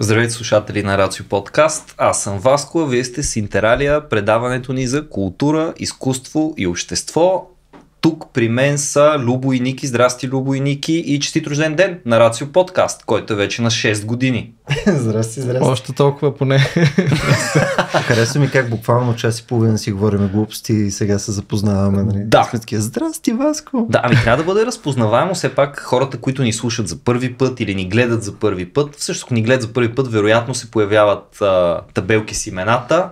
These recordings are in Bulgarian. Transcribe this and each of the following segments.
Здравейте слушатели на Рацио Подкаст, аз съм Васко, а вие сте с Интералия, предаването ни за култура, изкуство и общество. Тук при мен са Любо и Ники. Здрасти, Любо и Ники. И честит рожден ден на Рацио Подкаст, който е вече на 6 години. здрасти, здрасти. Още толкова поне. Харесва ми как буквално час и половина си говорим глупости и сега се запознаваме. Нали? Да. Сметки, здрасти, Васко. Да, ами трябва да бъде разпознаваемо все пак хората, които ни слушат за първи път или ни гледат за първи път. Всъщност, ако ни гледат за първи път, вероятно се появяват а, табелки с имената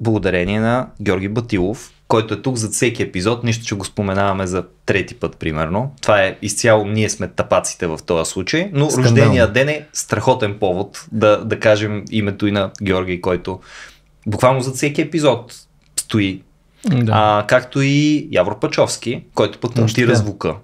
благодарение на Георги Батилов, който е тук за всеки епизод, нищо, че го споменаваме за трети път, примерно. Това е изцяло, ние сме тапаците в този случай, но Скандал. рождения ден е страхотен повод да, да кажем името и на Георги, който буквално за всеки епизод стои. Да. А, както и Явор Пачовски, който път монтира да. звука.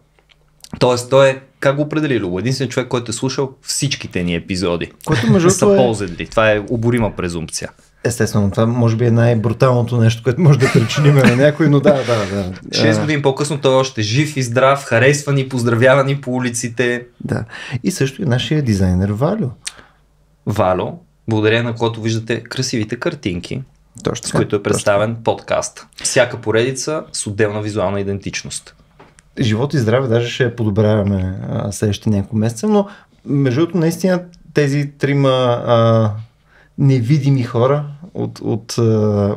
Тоест, той е, как го определи Любо? Единствен човек, който е слушал всичките ни епизоди. Което между са е... ползедли. Това е оборима презумпция. Естествено, това може би е най-бруталното нещо, което може да причиним на някой, но да, да, да. 6 години по-късно той е още жив и здрав, харесван и поздравяван и по улиците. Да. И също и нашия дизайнер Валю. Валю, благодаря на който виждате красивите картинки, точно, с които е представен точно. подкаст. Всяка поредица с отделна визуална идентичност. Живот и здраве даже ще подобряваме следващите няколко месеца, но между другото наистина тези трима а, невидими хора от, от,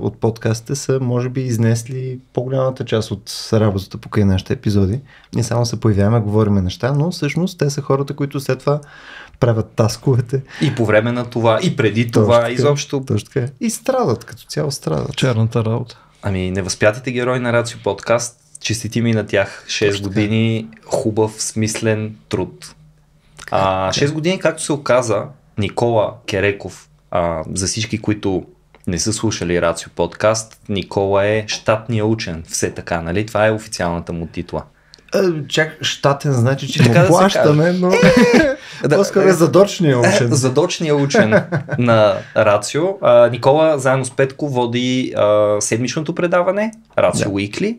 от подкаста са, може би, изнесли по-голямата част от работата покрай нашите епизоди. Не само се появяваме, говориме неща, но всъщност те са хората, които след това правят тасковете. И по време на това, и преди точно това, така, изобщо. Точно така. И страдат, като цяло страдат. Черната работа. Ами, невъзпятите герои на Рацио подкаст, честити ми на тях 6 точно години хубав, смислен труд. Така, а, 6 години, както се оказа, Никола Кереков, а, за всички, които не са слушали Рацио подкаст, Никола е щатния учен, все така, нали? Това е официалната му титла. Е, чак, щатен значи, че е, така му да плащаме, но е, да, по-скоро е задочния учен. задочния учен на Рацио. А, Никола заедно с Петко води а, седмичното предаване, Рацио да. Уикли,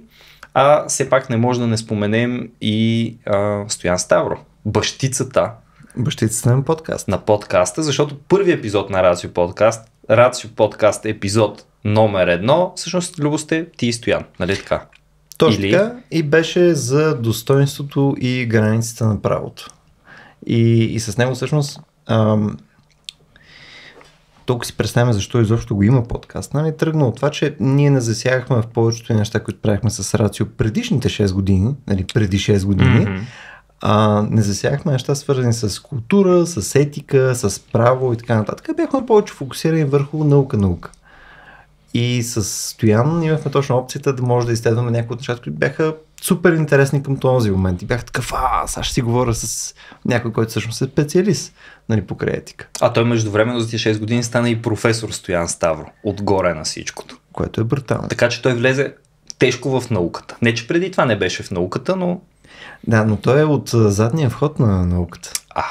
а все пак не може да не споменем и а, Стоян Ставро, бащицата Бащицата на подкаст. На подкаста, защото първи епизод на Рацио подкаст, Рацио подкаст епизод номер едно, всъщност любосте ти и Стоян, нали така? Точно Или... така и беше за достоинството и границите на правото. И, и с него всъщност ам, толкова си представяме защо изобщо го има подкаст. Нали? Тръгна от това, че ние не засягахме в повечето неща, които правихме с Рацио предишните 6 години, нали, преди 6 години, mm-hmm а, не засягахме неща свързани с култура, с етика, с право и така нататък. Бяхме повече фокусирани върху наука-наука. И с Стоян имахме точно опцията да може да изследваме някои от нещата, които бяха супер интересни към този момент. И бях такъв, а, ще си говоря с някой, който всъщност е специалист нали, по етика. А той междувременно за тези 6 години стана и професор Стоян Ставро, отгоре на всичкото. Което е брутално. Така че той влезе тежко в науката. Не, че преди това не беше в науката, но да, но той е от задния вход на науката. А,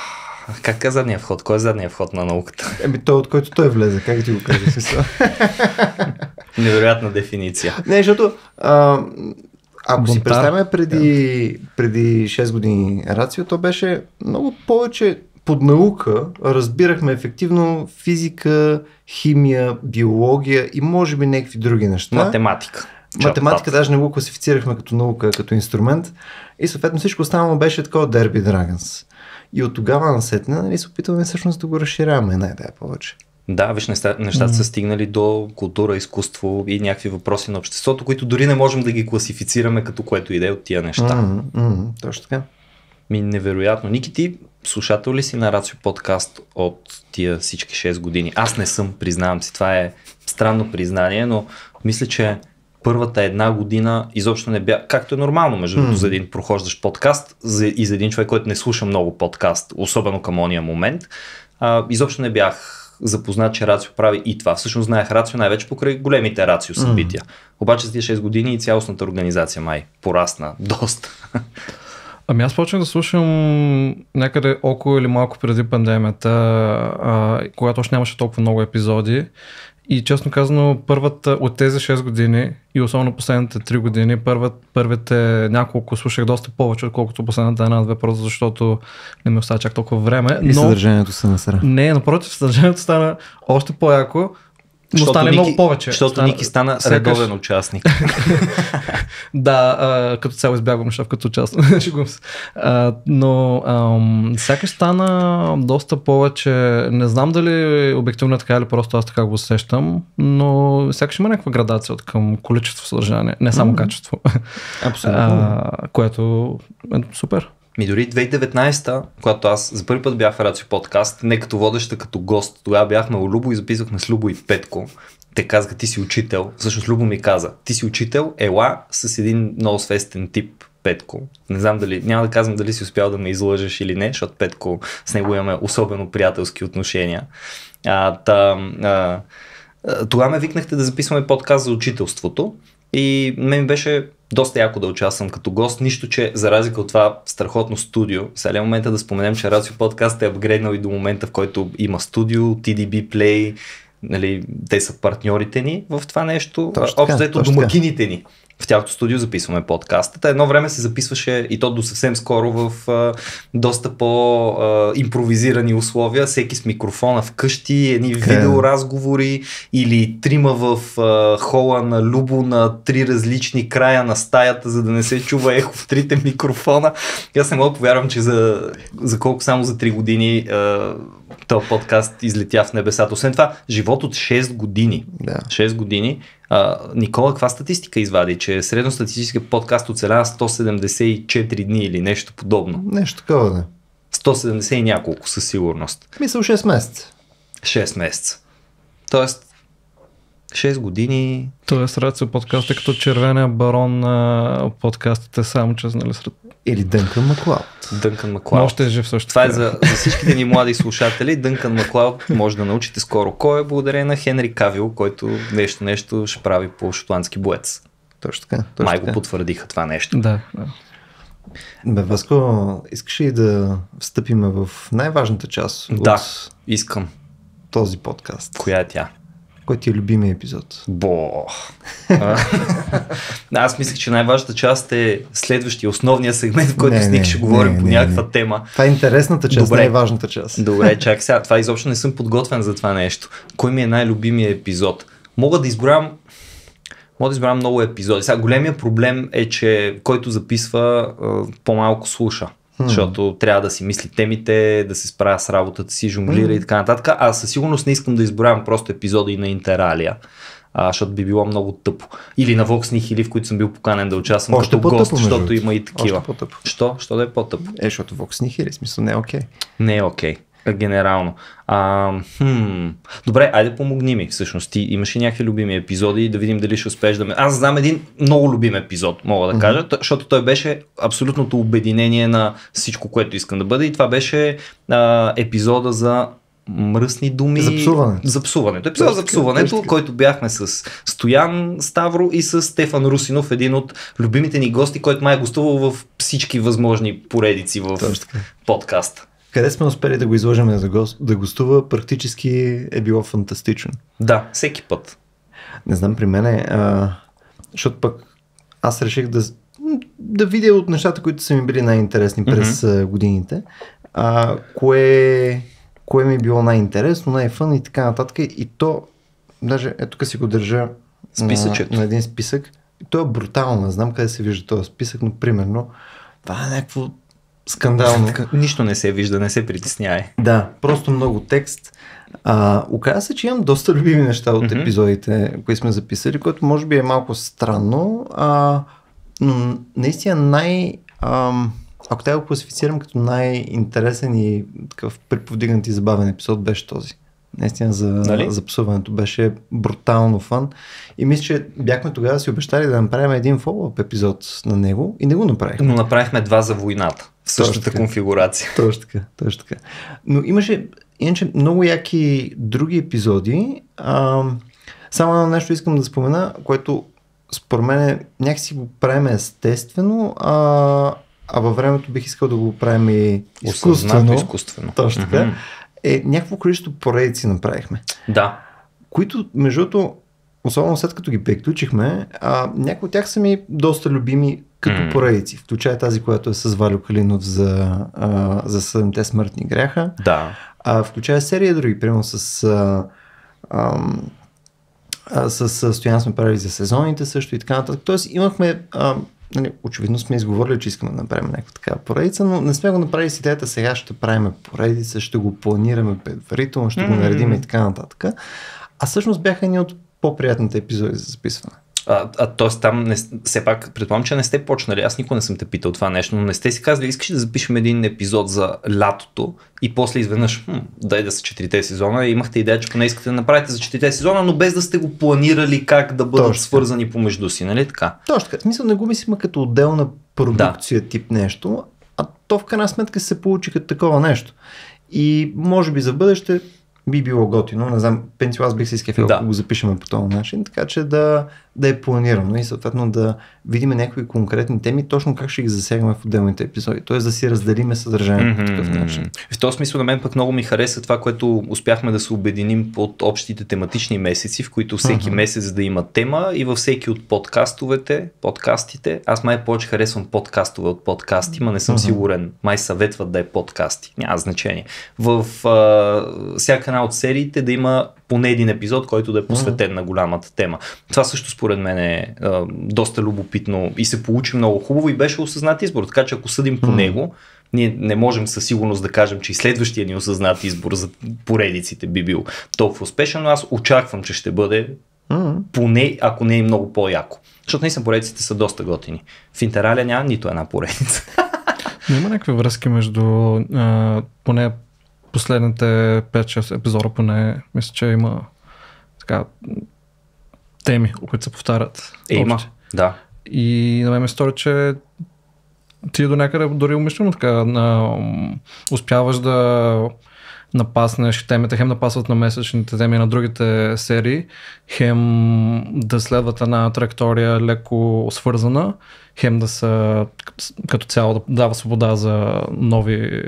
как е задния вход? Кой е задния вход на науката? Еми той, от който той влезе, как ти го кажа това? Невероятна дефиниция. Не, защото а, ако Бунтар. си представяме преди, преди 6 години рацио, то беше много повече под наука разбирахме ефективно физика, химия, биология и може би някакви други неща. Математика. Математика даже не го класифицирахме като наука, като инструмент. И съответно всичко останало беше такова Derby Dragons. И от тогава сетна нали, се опитваме всъщност да го разширяваме една идея повече. Да, виж, нещата, нещата са стигнали до култура, изкуство и някакви въпроси на обществото, които дори не можем да ги класифицираме като което иде от тия неща. Mm-hmm, mm-hmm, точно така. Ми невероятно. Ники, ти слушател ли си на Рацио подкаст от тия всички 6 години? Аз не съм, признавам си. Това е странно признание, но мисля, че първата една година изобщо не бях, както е нормално между другото mm. за един прохождащ подкаст за, и за един човек, който не слуша много подкаст, особено към ония момент, а, изобщо не бях запознат, че Рацио прави и това. Всъщност знаех Рацио най-вече покрай големите Рацио събития. Mm. Обаче с тия 6 години и цялостната организация май порасна доста. Ами аз почнах да слушам някъде около или малко преди пандемията, а, когато още нямаше толкова много епизоди и честно казано, първата от тези 6 години и особено последните 3 години, първат, първите няколко слушах доста повече, отколкото последната една-две, просто защото не ми остава чак толкова време. И но... съдържанието се насра. Не, напротив, съдържанието стана още по-яко но стане Ники, много повече. Защото стана, Ники стана редовен Сега... участник. да, а, като цяло избягвам шеф като участник. но сякаш стана доста повече. Не знам дали обективно е така или просто аз така го усещам, но сякаш има някаква градация от към количество съдържание, не само mm-hmm. качество. Абсолютно. А, което е супер. Ми дори 2019, когато аз за първи път бях в Рацио подкаст, не като водеща, като гост, тогава бяхме у Любо и записвахме с Любо и Петко. Те казаха, ти си учител. Всъщност Любо ми каза, ти си учител, ела с един много свестен тип, Петко. Не знам дали, няма да казвам дали си успял да ме излъжеш или не, защото Петко с него имаме особено приятелски отношения. А, та, а, тогава ме викнахте да записваме подкаст за учителството и мен беше доста яко да участвам като гост, нищо, че за разлика от това страхотно студио, сега е момента да споменем, че Рацио подкаст е апгрейднал и до момента, в който има студио, TDB Play, нали, те са партньорите ни в това нещо, общо ето домакините ни в тялото студио записваме Та Едно време се записваше и то до съвсем скоро в а, доста по-импровизирани условия, всеки с микрофона вкъщи, едни okay. Е. видеоразговори или трима в а, хола на Любо на три различни края на стаята, за да не се чува ехо в трите микрофона. И аз не мога да повярвам, че за, за колко само за три години а, този подкаст излетя в небесата. Освен това, живот от 6 години. Да. 6 години. А, Никола, каква статистика извади, че средностатистически подкаст оцелява 174 дни или нещо подобно? Нещо такова, да. 170 и няколко със сигурност. Мисля 6 месеца. 6 месеца. Тоест, 6 години. Тоест, Рацио подкаст е като червения барон на подкастите, само че знали сред... Или Дънкан Маклауд. Дънкан Маклауд. Още е жив също. Това е за, за всичките ни млади слушатели. Дънкан Маклауд може да научите скоро кой е благодарение на Хенри Кавил, който нещо нещо ще прави по шотландски боец. Точно така. Точно Май го потвърдиха това нещо. Да. да. Бе, Васко, искаш ли да встъпим в най-важната част? Да, от... искам. Този подкаст. Коя е тя? Кой ти е любимия епизод? Бо. А, аз мисля, че най-важната част е следващия, основния сегмент, в който не, с Ник ще говорим не, по не, някаква не. тема. Това е интересната част, Добре. най-важната част. Добре, чак сега. Това изобщо не съм подготвен за това нещо. Кой ми е най-любимия епизод? Мога да избрам Мога да избрам много епизоди. Сега големия проблем е, че който записва по-малко слуша. Mm. Защото трябва да си мисли темите, да се справя с работата си, жонглира mm. и така нататък. Аз със сигурност не искам да изброявам просто епизоди на Интералия а, защото би било много тъпо. Или на Vox Nihili, в които съм бил поканен да участвам Още като гост, защото има и такива. Още по-тъпо. Що? Що да е по-тъпо? Е, защото Vox Nihili, е, смисъл не е окей. Okay. Не е окей. Okay генерално. А, хм. Добре, айде помогни ми всъщност. Ти имаш ли някакви любими епизоди да видим дали ще успееш да ме... Аз знам един много любим епизод, мога да кажа, mm-hmm. защото той беше абсолютното обединение на всичко, което искам да бъде и това беше а, епизода за мръсни думи. За псуването. За псуването. Епизод за псуването, който бяхме с Стоян Ставро и с Стефан Русинов, един от любимите ни гости, който май е гостувал в всички възможни поредици в подкаста къде сме успели да го изложим да, го, да гостува, практически е било фантастично. Да, всеки път. Не знам при мене, а, защото пък аз реших да, да видя от нещата, които са ми били най-интересни през mm-hmm. годините, а, кое, кое ми е било най-интересно, най-фън и така нататък. И то, даже ето тук си го държа на, на един списък. Той е брутално, не знам къде се вижда този списък, но примерно това е някакво Скандално. Нищо не се вижда, не се притеснявай. Да, просто много текст. А, оказа се, че имам доста любими неща от mm-hmm. епизодите, които сме записали, което може би е малко странно, а, но наистина най... Ам, ако трябва да го класифицирам като най-интересен и такъв приповдигнат и забавен епизод беше този. Наистина за, нали? за псуването беше брутално фан. И мисля, че бяхме тогава си обещали да направим един фоллоп епизод на него и не го направихме. Но направихме два за войната в същата точно конфигурация. Точно така, точно така. Но имаше, иначе, много яки други епизоди. А, само едно нещо искам да спомена, което според мен е някакси го правим естествено, а, а във времето бих искал да го правим и изкуствено. изкуствено. Точно така. Mm-hmm. Е, някакво количество поредици направихме. Да. Които, между другото, особено след като ги приключихме, някои от тях са ми доста любими като mm. поредици. Включая тази, която е с Валю Калинов за, за съдните смъртни гряха. Да. А, включая серия други, примерно с... А, ам, с Стоян сме правили за сезоните също и така нататък. Тоест имахме, а, нали, очевидно сме изговорили, че искаме да направим някаква такава поредица, но не сме го направили с идеята сега ще правим поредица, ще го планираме предварително, ще mm-hmm. го наредим и така нататък. А всъщност бяха едни от по-приятните епизоди за записване. А, а т.е. там не, все пак предполагам, че не сте почнали. Аз никога не съм те питал това нещо, но не сте си казали, искаш да запишем един епизод за лятото и после изведнъж, хм, дай да са четирите сезона. И имахте идея, че поне искате да направите за четирите сезона, но без да сте го планирали как да бъдат Точно. свързани помежду си, нали така? Точно така. Смисъл не го мислим като отделна продукция да. тип нещо, а то в крайна сметка се получи като такова нещо. И може би за бъдеще би било готино. Не знам, пенсио аз бих се изкефил, да. ако го запишем по този начин, така че да да е планирано и нали? съответно да видим някои конкретни теми, точно как ще ги засягаме в отделните епизоди. т.е. да си разделиме съдържанието mm-hmm. по такъв начин. В този смисъл на мен пък много ми хареса това, което успяхме да се обединим под общите тематични месеци, в които всеки mm-hmm. месец да има тема и във всеки от подкастовете, подкастите, аз май повече харесвам подкастове от подкасти, ма не съм mm-hmm. сигурен, май съветват да е подкасти, няма значение. В а, всяка една от сериите да има поне един епизод, който да е посветен mm-hmm. на голямата тема. Това също според мен е а, доста любопитно и се получи много хубаво и беше осъзнат избор. Така че ако съдим по mm-hmm. него, ние не можем със сигурност да кажем, че и следващия ни осъзнат избор за поредиците би бил толкова успешен, но аз очаквам, че ще бъде mm-hmm. поне, ако не е много по-яко. Защото наистина поредиците са доста готини. В Интераля няма нито една поредица. Има някакви връзки между а, поне последните 5-6 епизода поне, мисля, че има така, теми, които се повтарят. Е, да. И на мен ми стори, че ти до някъде дори умишлено така на, успяваш да напаснеш темите, хем напасват на месечните теми на другите серии, хем да следват една траектория леко свързана, хем да са като цяло да дава свобода за нови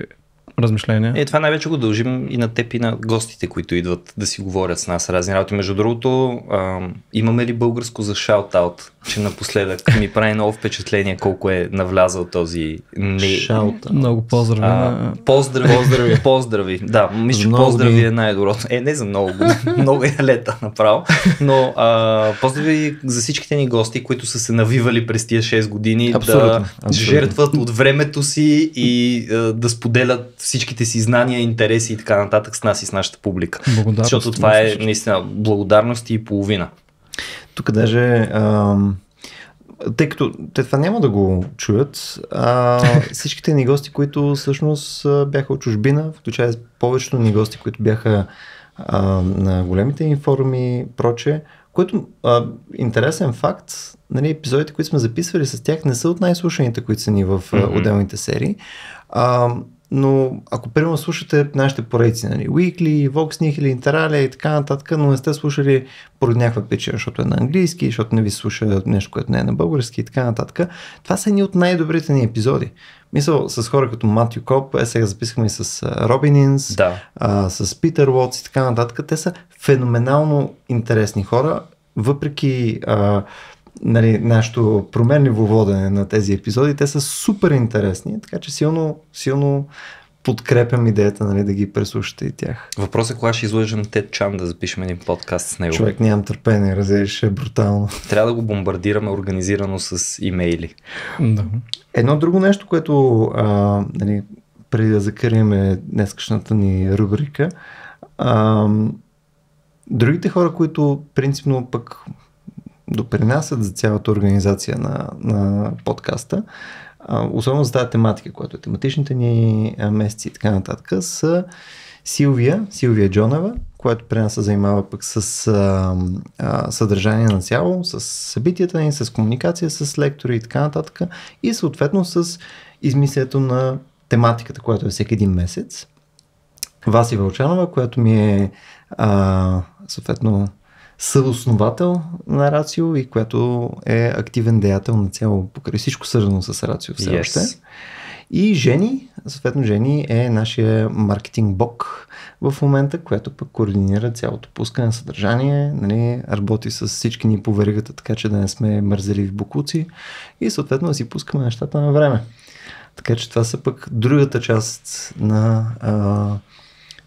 размишление. Е, това най-вече го дължим и на теб и на гостите, които идват да си говорят с нас разни работи. Между другото, а, имаме ли българско за шаут-аут, че напоследък ми прави много впечатление колко е навлязал този не... Шаут. Много поздрави. А, поздрави. поздрави. поздрави. Да, мисля, че поздрави е най-доброто. Е, не за много, много е лета направо, но а, поздрави за всичките ни гости, които са се навивали през тия 6 години абсолютно, да абсолютно. жертват от времето си и а, да споделят всичките си знания, интереси и така нататък с нас и с нашата публика. Защото това е наистина благодарност и половина. Тук даже... Ам тъй като те това няма да го чуят, а, всичките ни гости, които всъщност бяха от чужбина, включая повечето ни гости, които бяха а, на големите информи и проче, което а, интересен факт, нали, епизодите, които сме записвали с тях, не са от най-слушаните, които са ни в mm-hmm. отделните серии. А, но ако примерно слушате нашите поредици, нали, Weekly, Vox Nihil, Interalia и така нататък, но не сте слушали поради някаква причина, защото е на английски, защото не ви слуша нещо, което не е на български и така нататък, това са едни от най-добрите ни епизоди. Мисъл с хора като Матю Коп, е сега записахме и с Робин Инс, да. а, с Питър Уотс и така нататък. Те са феноменално интересни хора, въпреки а, нали, нашето променливо водене на тези епизоди. Те са супер интересни, така че силно, силно подкрепям идеята нали, да ги преслушате и тях. Въпросът е кога ще излъжем Тед Чан да запишем един подкаст с него. Човек нямам търпение, разбираш, е брутално. Трябва да го бомбардираме организирано с имейли. Да. Едно друго нещо, което а, нали, преди да закрием е днескашната ни рубрика, а, другите хора, които принципно пък допринасят за цялата организация на, на подкаста, а, особено за тази тематика, която е тематичните ни месеци и така нататък, с Силвия, Силвия Джонева, която при нас се занимава пък с а, а, съдържание на цяло, с събитията ни, с комуникация, с лектори и така нататък и съответно с измислято на тематиката, която е всеки един месец. Васи Вълчанова, която ми е а, съответно съосновател на Рацио и която е активен деятел на цяло покрай всичко свързано с Рацио все yes. още. И Жени, съответно Жени е нашия маркетинг бок в момента, която пък координира цялото пускане на съдържание, нали, работи с всички ни по веригата, така че да не сме мързеливи букуци и съответно да си пускаме нещата на време. Така че това са пък другата част на а,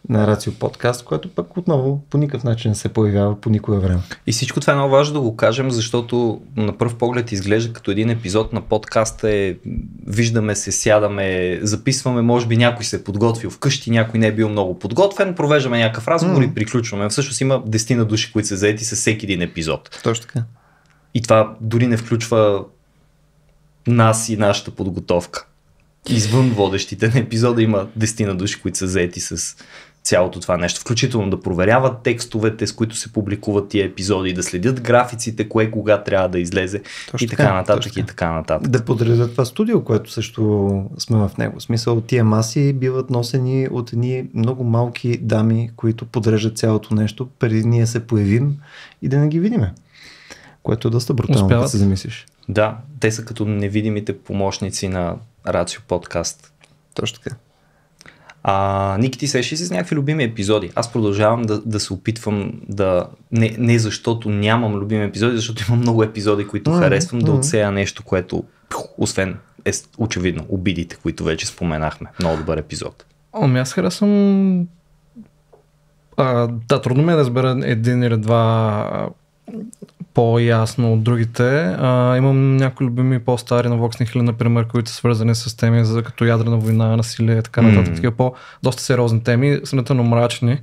на Рацио подкаст, което пък отново по никакъв начин не се появява по никое време. И всичко това е много важно да го кажем, защото на пръв поглед изглежда като един епизод на подкаста е виждаме се, сядаме, записваме, може би някой се е подготвил вкъщи, някой не е бил много подготвен, провеждаме някакъв разговор mm. и приключваме. Всъщност има дестина души, които са заети с всеки един епизод. Точно така. И това дори не включва нас и нашата подготовка. Извън водещите на епизода има Дестина души, които са заети с цялото това нещо. Включително да проверяват текстовете, с които се публикуват тия епизоди, да следят графиците, кое кога трябва да излезе точно и така, така нататък точно. и така нататък. Да подредят това студио, което също сме в него. В смисъл тия маси биват носени от едни много малки дами, които подреждат цялото нещо преди ние се появим и да не ги видиме. Което е доста брутално, Успяват. да се замислиш. Да, те са като невидимите помощници на Рацио подкаст. Точно така. А, Ники, ти сещи си с някакви любими епизоди. Аз продължавам да, да се опитвам да... Не, не защото нямам любими епизоди, защото имам много епизоди, които mm-hmm. харесвам, mm-hmm. да отсея нещо, което, освен е, очевидно, обидите, които вече споменахме. Много добър епизод. Ами аз харесвам... А, да, трудно ми е да разбера един или два по-ясно от другите. А, имам някои любими по-стари на Vox Nihil, например, които са свързани с теми за като ядрена война, насилие и така нататък. Mm. Такива по-доста сериозни теми, смятано мрачни.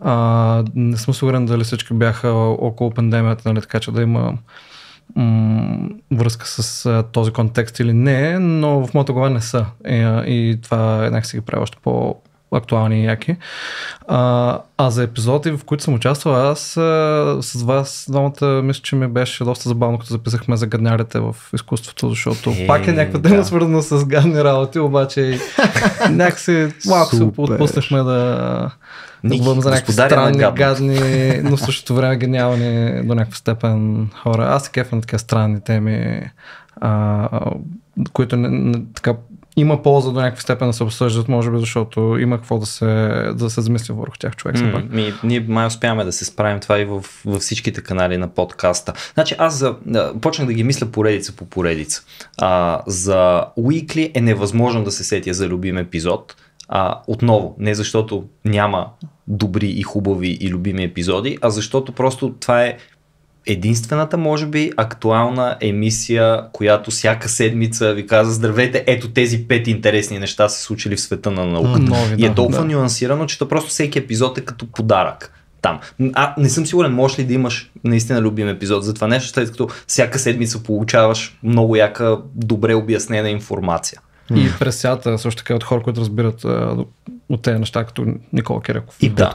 А, не съм сигурен дали всички бяха около пандемията, нали, така че да има м- връзка с а, този контекст или не, но в моята глава не са. И, и това е някакси ги прави още по- актуални и яки. А, а за епизоди, в които съм участвал аз а, с вас, двамата, мисля, че ми беше доста забавно, като записахме за гаднярите в изкуството, защото е, пак е някаква тема да. свързана с гадни работи, обаче някакси малко се отпуснахме да, да за някакви странни, гадни, гадни, но в същото време гениални до някаква степен хора. Аз се кефам на такива странни теми, а, които не, не, така има полза до някаква степен да се обсъждат, може би, защото има какво да се, да се замисли върху тях човек. Mm, ми, ние май успяваме да се справим това и в, във всичките канали на подкаста. Значи аз за, почнах да ги мисля поредица по поредица. А, за Weekly е невъзможно да се сетя за любим епизод. А, отново, не защото няма добри и хубави и любими епизоди, а защото просто това е единствената, може би, актуална емисия, която всяка седмица ви каза здравейте, ето тези пет интересни неща се случили в света на науката. нови, и е толкова да. нюансирано, че то просто всеки епизод е като подарък там. А не съм сигурен, можеш ли да имаш наистина любим епизод за това нещо, след като всяка седмица получаваш много яка, добре обяснена информация. И през сята, също така от хора, които разбират от тези неща, като Никола Киряков. И да.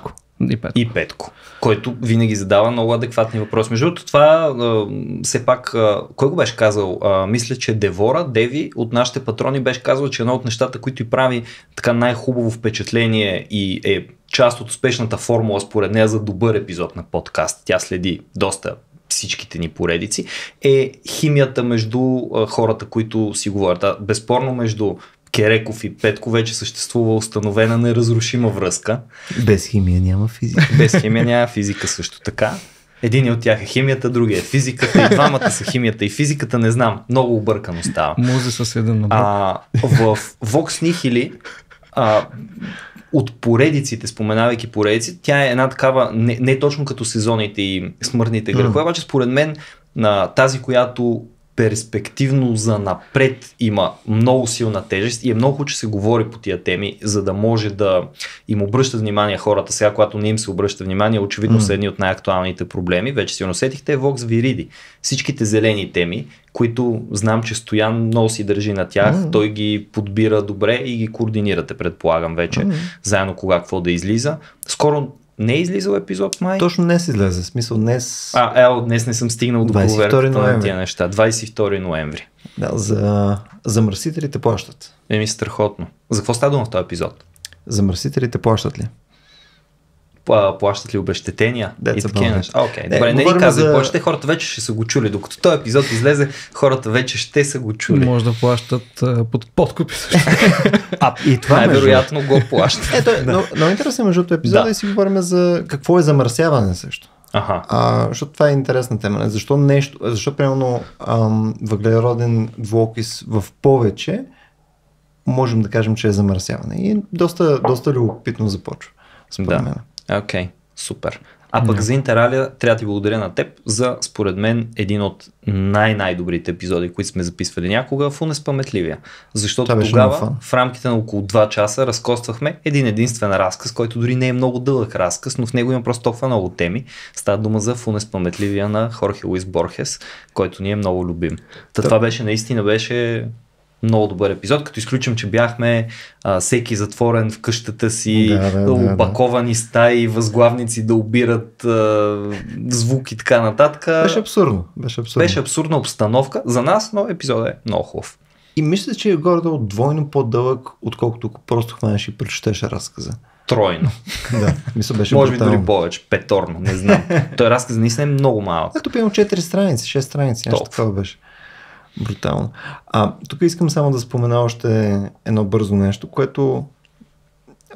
И Петко. И Петко, който винаги задава много адекватни въпроси. Между другото, това а, все пак, а, кой го беше казал? А, мисля, че Девора, Деви от нашите патрони беше казал, че едно от нещата, които и прави така най-хубаво впечатление и е част от успешната формула според нея за добър епизод на подкаст. Тя следи доста всичките ни поредици, е химията между хората, които си говорят. безспорно между Кереков и Петко вече съществува установена неразрушима връзка. Без химия няма физика. Без химия няма физика също така. Един от тях е химията, другия е физиката и двамата са химията и физиката, не знам. Много объркано става. Може със един на в Vox Nihili а, от поредиците, споменавайки поредици, тя е една такава, не, не точно като сезоните и смъртните грехове, mm. обаче според мен на тази, която перспективно за напред има много силна тежест и е много хубаво, че се говори по тия теми, за да може да им обръща внимание хората. Сега, когато не им се обръща внимание, очевидно mm. са едни от най-актуалните проблеми. Вече си усетихте Вокс Вириди. Всичките зелени теми, които знам, че Стоян много си държи на тях, mm. той ги подбира добре и ги координирате, предполагам вече, mm. заедно кога какво да излиза. Скоро не е излизал епизод май. Точно днес излезе, смисъл днес. А, ел, днес не съм стигнал до проверката на тия неща. 22 ноември. Да, за замърсителите плащат. Еми страхотно. За какво става дума в този епизод? Замърсителите плащат ли? плащат ли обещетения Деца и такива неща. Окей, okay, добре, не ни казвай за... плащате, хората вече ще са го чули. Докато този епизод излезе, хората вече ще са го чули. Може да плащат под подкупи също. а, и това най-вероятно го плащат. Ето, да. но, но интересно е, между епизода да. и си говорим за какво е замърсяване също. Ага. А, защото това е интересна тема. Защо нещо, защо примерно ам, въглероден двуокис в повече можем да кажем, че е замърсяване. И доста, доста любопитно започва. Според да. мен. Окей, okay, супер. А пък yeah. за Интералия трябва да ти благодаря на теб за, според мен, един от най-най-добрите епизоди, които сме записвали някога в Унеспаметливия. Защото тогава, в рамките на около 2 часа, разкоствахме един единствен разказ, който дори не е много дълъг разказ, но в него има просто толкова много теми. Става дума за Унеспаметливия на Хорхе Луис Борхес, който ни е много любим. Та, това беше наистина беше много добър епизод, като изключим, че бяхме а, всеки затворен в къщата си, да, да, да, опаковани да. стаи, възглавници да убират а, звук и така нататък. Беше абсурдно. Беше абсурдно. Беше абсурдна обстановка. За нас, но епизод е много хубав. И мисля, че е горе двойно по-дълъг, отколкото просто хванеш и прочетеш разказа. Тройно. да, мисля, беше Може би дори повече, петорно, не знам. Той разказ наистина е много малък. Ето пием 4 страници, 6 страници, нещо такова беше. Брутално. А, тук искам само да спомена още едно бързо нещо, което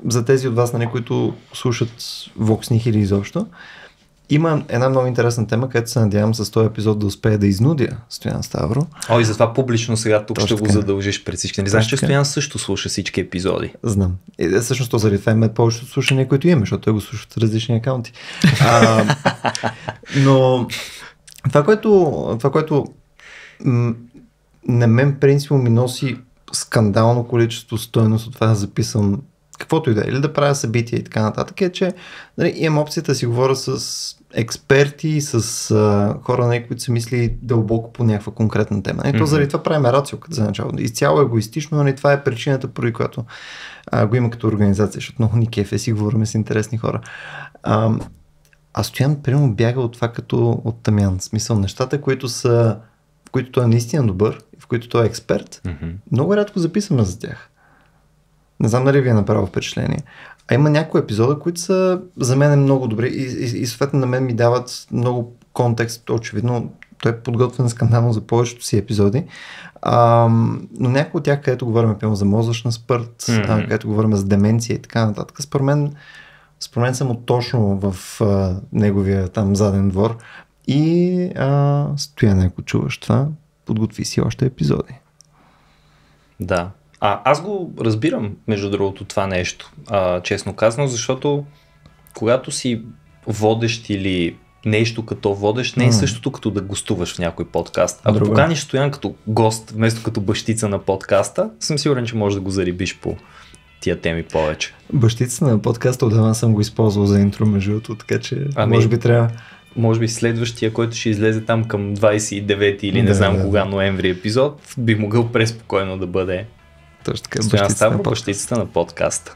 за тези от вас, нали, които слушат Воксних или изобщо, има една много интересна тема, където се надявам с този епизод да успея да изнудя Стоян Ставро. О, и затова публично сега тук Точно ще така. го задължиш пред всички. Не знаеш, че Стоян също слуша всички епизоди. Знам. И, е, всъщност то заради това е има повечето слушания, които имаме, защото той го слушат различни акаунти. а, но това, което, това, което м- на мен принципно ми носи скандално количество стоеност от това да записам каквото и да е, или да правя събития и така нататък, е, че нали, имам опцията да си говоря с експерти, с а, хора, на нали, които са мисли дълбоко по някаква конкретна тема. Нали, mm-hmm. То заради това правим рацио като за начало. Изцяло егоистично, нали, това е причината, поради която а, го има като организация, защото много ни кефе си говорим с интересни хора. А, а Стоян, примерно, бяга от това като от тамян. Смисъл, нещата, които са които той е наистина добър, и в които той е експерт, mm-hmm. много рядко записваме за тях. Не знам дали ви е направил впечатление. А има някои епизода, които са за мен много добри и, и, и съответно на мен ми дават много контекст. Очевидно, той е подготвен скандално за повечето си епизоди. А, но някои от тях, където говорим за мозъчна спърт, mm-hmm. където говорим за деменция и така нататък, според мен, според мен съм точно в а, неговия там заден двор. И а, Стояна, ако е чуваш това, подготви си още епизоди. Да. А, аз го разбирам, между другото, това нещо, а, честно казано, защото когато си водещ или нещо като водеш, не е същото като да гостуваш в някой подкаст. Ако Друга. Е. поканиш Стоян като гост, вместо като бащица на подкаста, съм сигурен, че можеш да го зарибиш по тия теми повече. Бащица на подкаста отдавна съм го използвал за интро, между така че ами... може би трябва може би следващия, който ще излезе там към 29 или не да, знам да, кога ноември епизод, би могъл преспокойно да бъде Точно така, Стоян Ставро, бащицата на подкаста.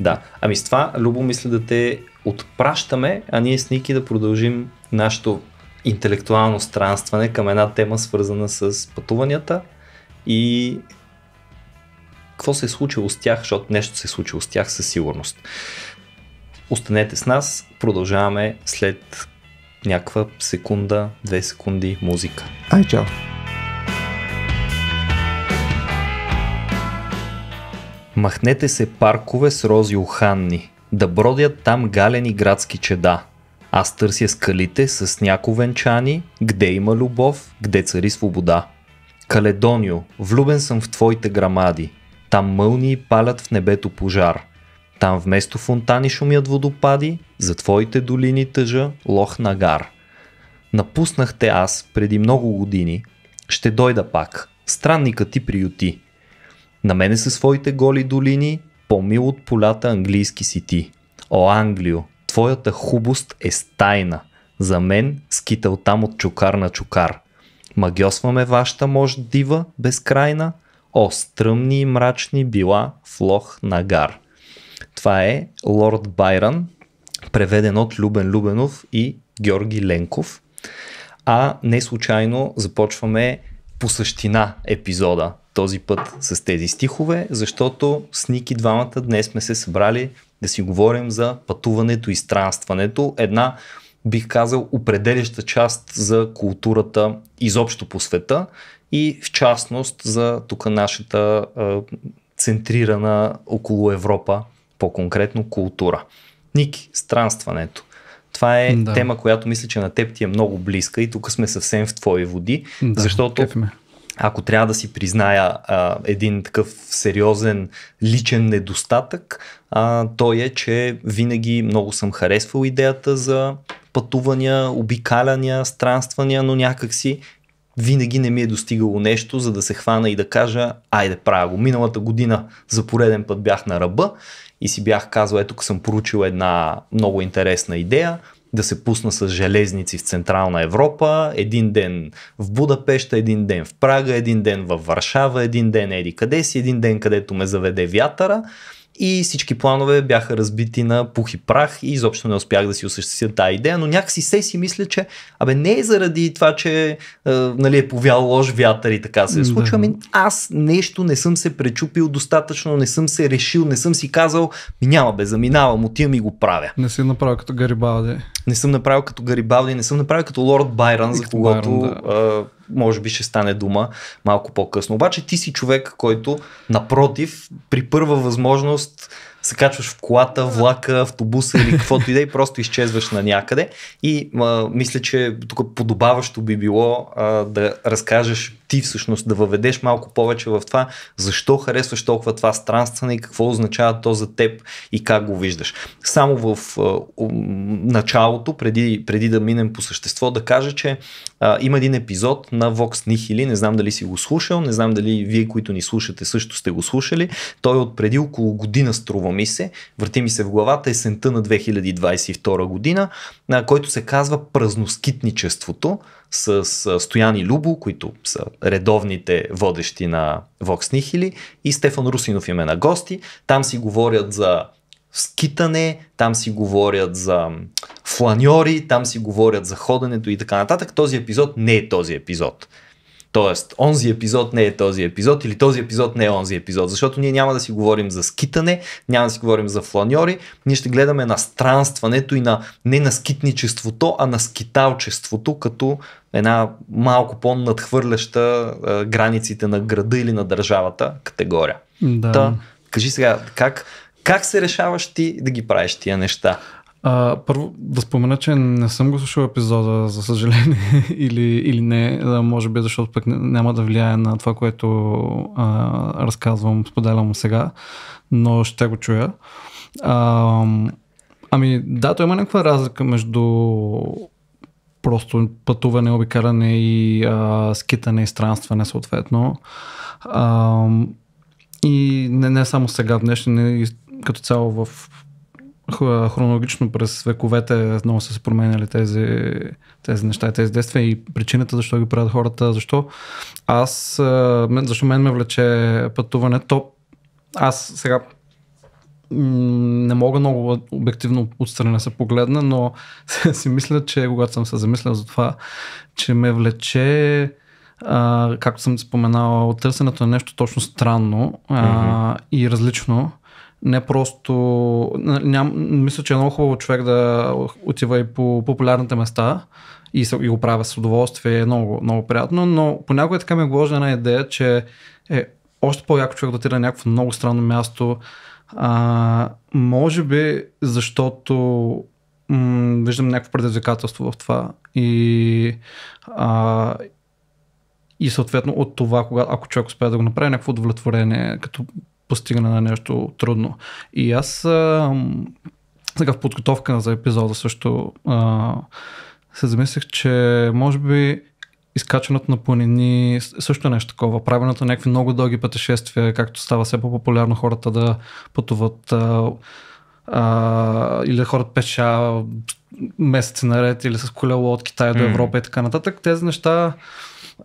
Да, ами с това, Любо, мисля да те отпращаме, а ние с Ники да продължим нашето интелектуално странстване към една тема свързана с пътуванията и какво се е случило с тях, защото нещо се е случило с тях със сигурност. Останете с нас, продължаваме след някаква секунда, две секунди музика. Ай, чао! Махнете се паркове с рози уханни, да бродят там галени градски чеда. Аз търся скалите с няко венчани, где има любов, где цари свобода. Каледонио, влюбен съм в твоите грамади, там мълни палят в небето пожар – там вместо фонтани шумят водопади, за твоите долини тъжа лох нагар. Напуснахте аз преди много години, ще дойда пак, странника ти приюти. На мене са своите голи долини, по-мил от полята английски си ти. О, Англио, твоята хубост е стайна. За мен скитъл там от чукар на чукар. Магиосваме вашата мощ дива, безкрайна, о, стръмни и мрачни била в лох нагар. Това е Лорд Байран, преведен от Любен Любенов и Георги Ленков. А не случайно започваме по същина епизода този път с тези стихове, защото с Ники двамата днес сме се събрали да си говорим за пътуването и странстването. Една, бих казал, определяща част за културата изобщо по света и в частност за тук нашата е, центрирана около Европа по-конкретно култура. Ники, странстването. Това е да. тема, която мисля, че на теб ти е много близка и тук сме съвсем в твои води, да, защото кефиме. ако трябва да си призная а, един такъв сериозен личен недостатък, а, той е, че винаги много съм харесвал идеята за пътувания, обикаляния, странствания, но някакси винаги не ми е достигало нещо, за да се хвана и да кажа, айде правя го. Миналата година за пореден път бях на ръба и си бях казал, ето съм поручил една много интересна идея, да се пусна с железници в Централна Европа, един ден в Будапеща, един ден в Прага, един ден в Варшава, един ден еди къде си, един ден където ме заведе вятъра и всички планове бяха разбити на пух и прах и изобщо не успях да си осъществя тази идея, но някакси се си мисля, че абе не е заради това, че е, нали, е повял лош вятър и така се е случва, да. ами аз нещо не съм се пречупил достатъчно, не съм се решил, не съм си казал, ми няма бе, заминавам, отивам и го правя. Не си направил като Гарибалди. Не съм направил като Гарибалди, не съм направил като Лорд Байрон, за когото. Байрон, да може би ще стане дума малко по-късно. Обаче ти си човек, който напротив, при първа възможност се качваш в колата, влака, автобуса или каквото и да е, и просто изчезваш на някъде. И а, мисля, че тук подобаващо би било а, да разкажеш ти всъщност, да въведеш малко повече в това, защо харесваш толкова това странстване и какво означава то за теб и как го виждаш. Само в а, началото, преди, преди да минем по същество, да кажа, че а, има един епизод на Vox Nihili, не знам дали си го слушал, не знам дали вие, които ни слушате, също сте го слушали. Той е от преди около година струва ми се, върти ми се в главата есента на 2022 година, на който се казва Празноскитничеството с Стоян и Любо, които са редовните водещи на Vox Nihili и Стефан Русинов им е на гости. Там си говорят за скитане, там си говорят за фланьори, там си говорят за ходенето и така нататък. Този епизод не е този епизод. Тоест, онзи епизод не е този епизод или този епизод не е онзи епизод, защото ние няма да си говорим за скитане, няма да си говорим за фланьори, ние ще гледаме на странстването и на не на скитничеството, а на скиталчеството като една малко по-надхвърляща е, границите на града или на държавата категория. Да. Та, кажи сега, как как се решаваш ти да ги правиш тия неща? А, първо да спомена, че не съм го слушал епизода, за съжаление, или, или не, да, може би защото пък няма да влияе на това, което а, разказвам, споделям сега, но ще го чуя. А, ами да, то има някаква разлика между просто пътуване, обикаране и а, скитане и странстване съответно. А, и не, не само сега, в днешни като цяло в хронологично през вековете много са се променяли тези, тези неща, тези действия и причината защо ги правят хората, защо аз, защо мен ме влече пътуване, то аз сега не мога много обективно отстрани да се погледна, но си мисля, че когато съм се замислял за това, че ме влече а, както съм споменал, търсенето на нещо точно странно а, mm-hmm. и различно не просто... Ням, мисля, че е много хубаво човек да отива и по популярните места и, се, и го правя с удоволствие, е много, много приятно, но понякога така ми е гложена идея, че е още по-яко човек да отиде на някакво много странно място, а, може би защото м- виждам някакво предизвикателство в това и, а, и съответно от това, когато, ако човек успее да го направи, някакво удовлетворение, като постигане на нещо трудно. И аз а, сега в подготовка за епизода също а, се замислих, че може би изкачването на планини също е нещо такова. Правенето на някакви много дълги пътешествия, както става все по-популярно хората да пътуват а, а, или да ходят пеша месеци наред или с колело от Китай до Европа mm. и така нататък. Тези неща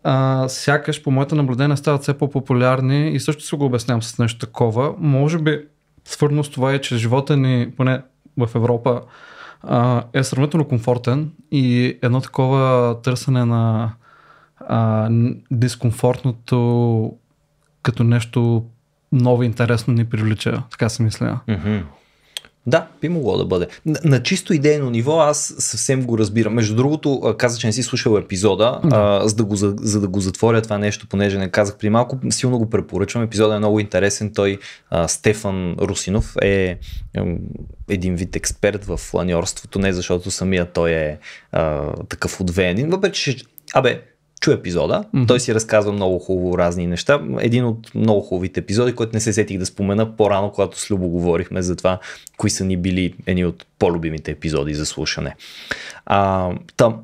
а, сякаш по моята наблюдения стават все по-популярни и също се го обяснявам с нещо такова. Може би свърно с това е, че живота ни, поне в Европа, а, е сравнително комфортен и едно такова търсене на а, дискомфортното като нещо ново интересно ни привлича. Така се мисля. Mm-hmm. Да, би могло да бъде. На, на чисто идейно ниво аз съвсем го разбирам. Между другото, каза, че не си слушал епизода, да. А, за, да го, за, за да го затворя това нещо, понеже не казах при малко, силно го препоръчвам. Епизодът е много интересен. Той, а, Стефан Русинов, е, е един вид експерт в ланьорството, не защото самия той е а, такъв отвеен. въпреки че Абе, чу епизода. Mm-hmm. Той си разказва много хубаво разни неща. Един от много хубавите епизоди, който не се сетих да спомена по-рано, когато с Любо говорихме за това, кои са ни били едни от по-любимите епизоди за слушане. А, там,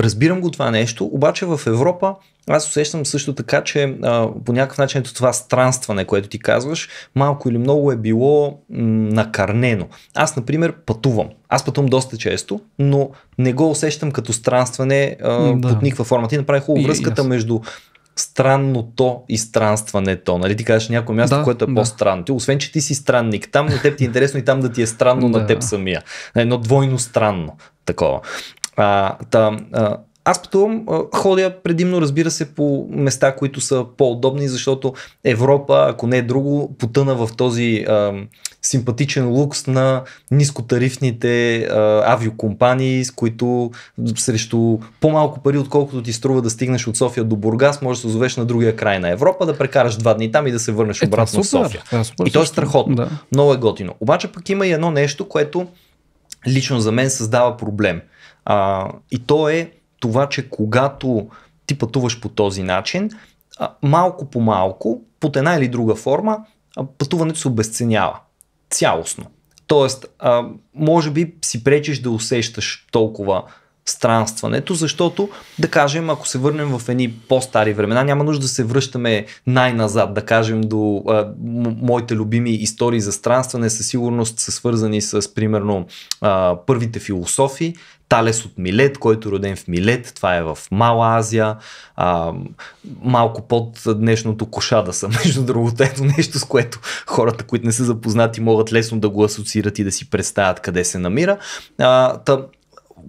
разбирам го това нещо, обаче в Европа аз усещам също така, че а, по някакъв начин това странстване, което ти казваш, малко или много е било м- накарнено. Аз, например, пътувам аз пътувам доста често, но не го усещам като странстване а, да. под никаква форма. Ти направи хубаво връзката yes. между странното и странстването. Нали ти кажеш някое място, да, което е да. по-странно. Ти, освен, че ти си странник, там на теб ти е интересно и там да ти е странно да. на теб самия. Едно двойно странно такова. А, та, а, аз пътувам, ходя предимно, разбира се, по места, които са по-удобни, защото Европа, ако не е друго, потъна в този а, симпатичен лукс на нискотарифните а, авиокомпании, с които срещу по-малко пари, отколкото ти струва да стигнеш от София до Бургас, можеш да се озовеш на другия край на Европа, да прекараш два дни там и да се върнеш Ето, е обратно в София. Да, супер, и то е страхотно. Да. Много е готино. Обаче пък има и едно нещо, което лично за мен създава проблем. А, и то е това, че когато ти пътуваш по този начин, малко по малко, под една или друга форма, пътуването се обесценява. Цялостно. Тоест, може би си пречиш да усещаш толкова странстването, защото, да кажем, ако се върнем в едни по-стари времена, няма нужда да се връщаме най-назад, да кажем, до а, моите любими истории за странстване, със сигурност са свързани с, примерно, а, първите философи, Талес от Милет, който е роден в Милет, това е в Мала Азия, а, малко под днешното кошада са, между другото, ето нещо, с което хората, които не са запознати, могат лесно да го асоциират и да си представят къде се намира. А, та,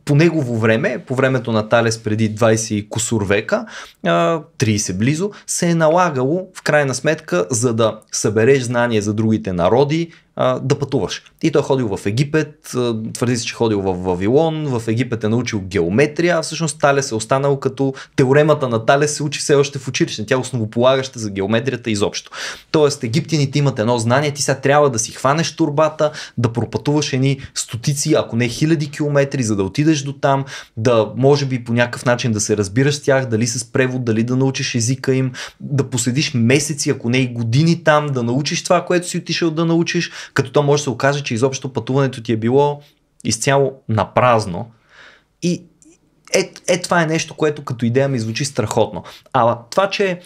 по негово време, по времето на Талес преди 20 и кусур века, 30 близо, се е налагало в крайна сметка, за да събереш знания за другите народи, а, да пътуваш. И той е ходил в Египет, твърди се, че е ходил в Вавилон, в Египет е научил геометрия, а всъщност Талес е останал като теоремата на Талес се учи все още в училище, тя е основополагаща за геометрията изобщо. Тоест египтяните имат едно знание, ти сега трябва да си хванеш турбата, да пропътуваш едни стотици, ако не хиляди километри, за да отидеш до там, да може би по някакъв начин да се разбираш с тях, дали с превод, дали да научиш езика им, да поседиш месеци, ако не и години там, да научиш това, което си отишъл да научиш, като то може да се окаже, че изобщо пътуването ти е било изцяло на празно. И е, е, това е нещо, което като идея ми звучи страхотно. А това, че е,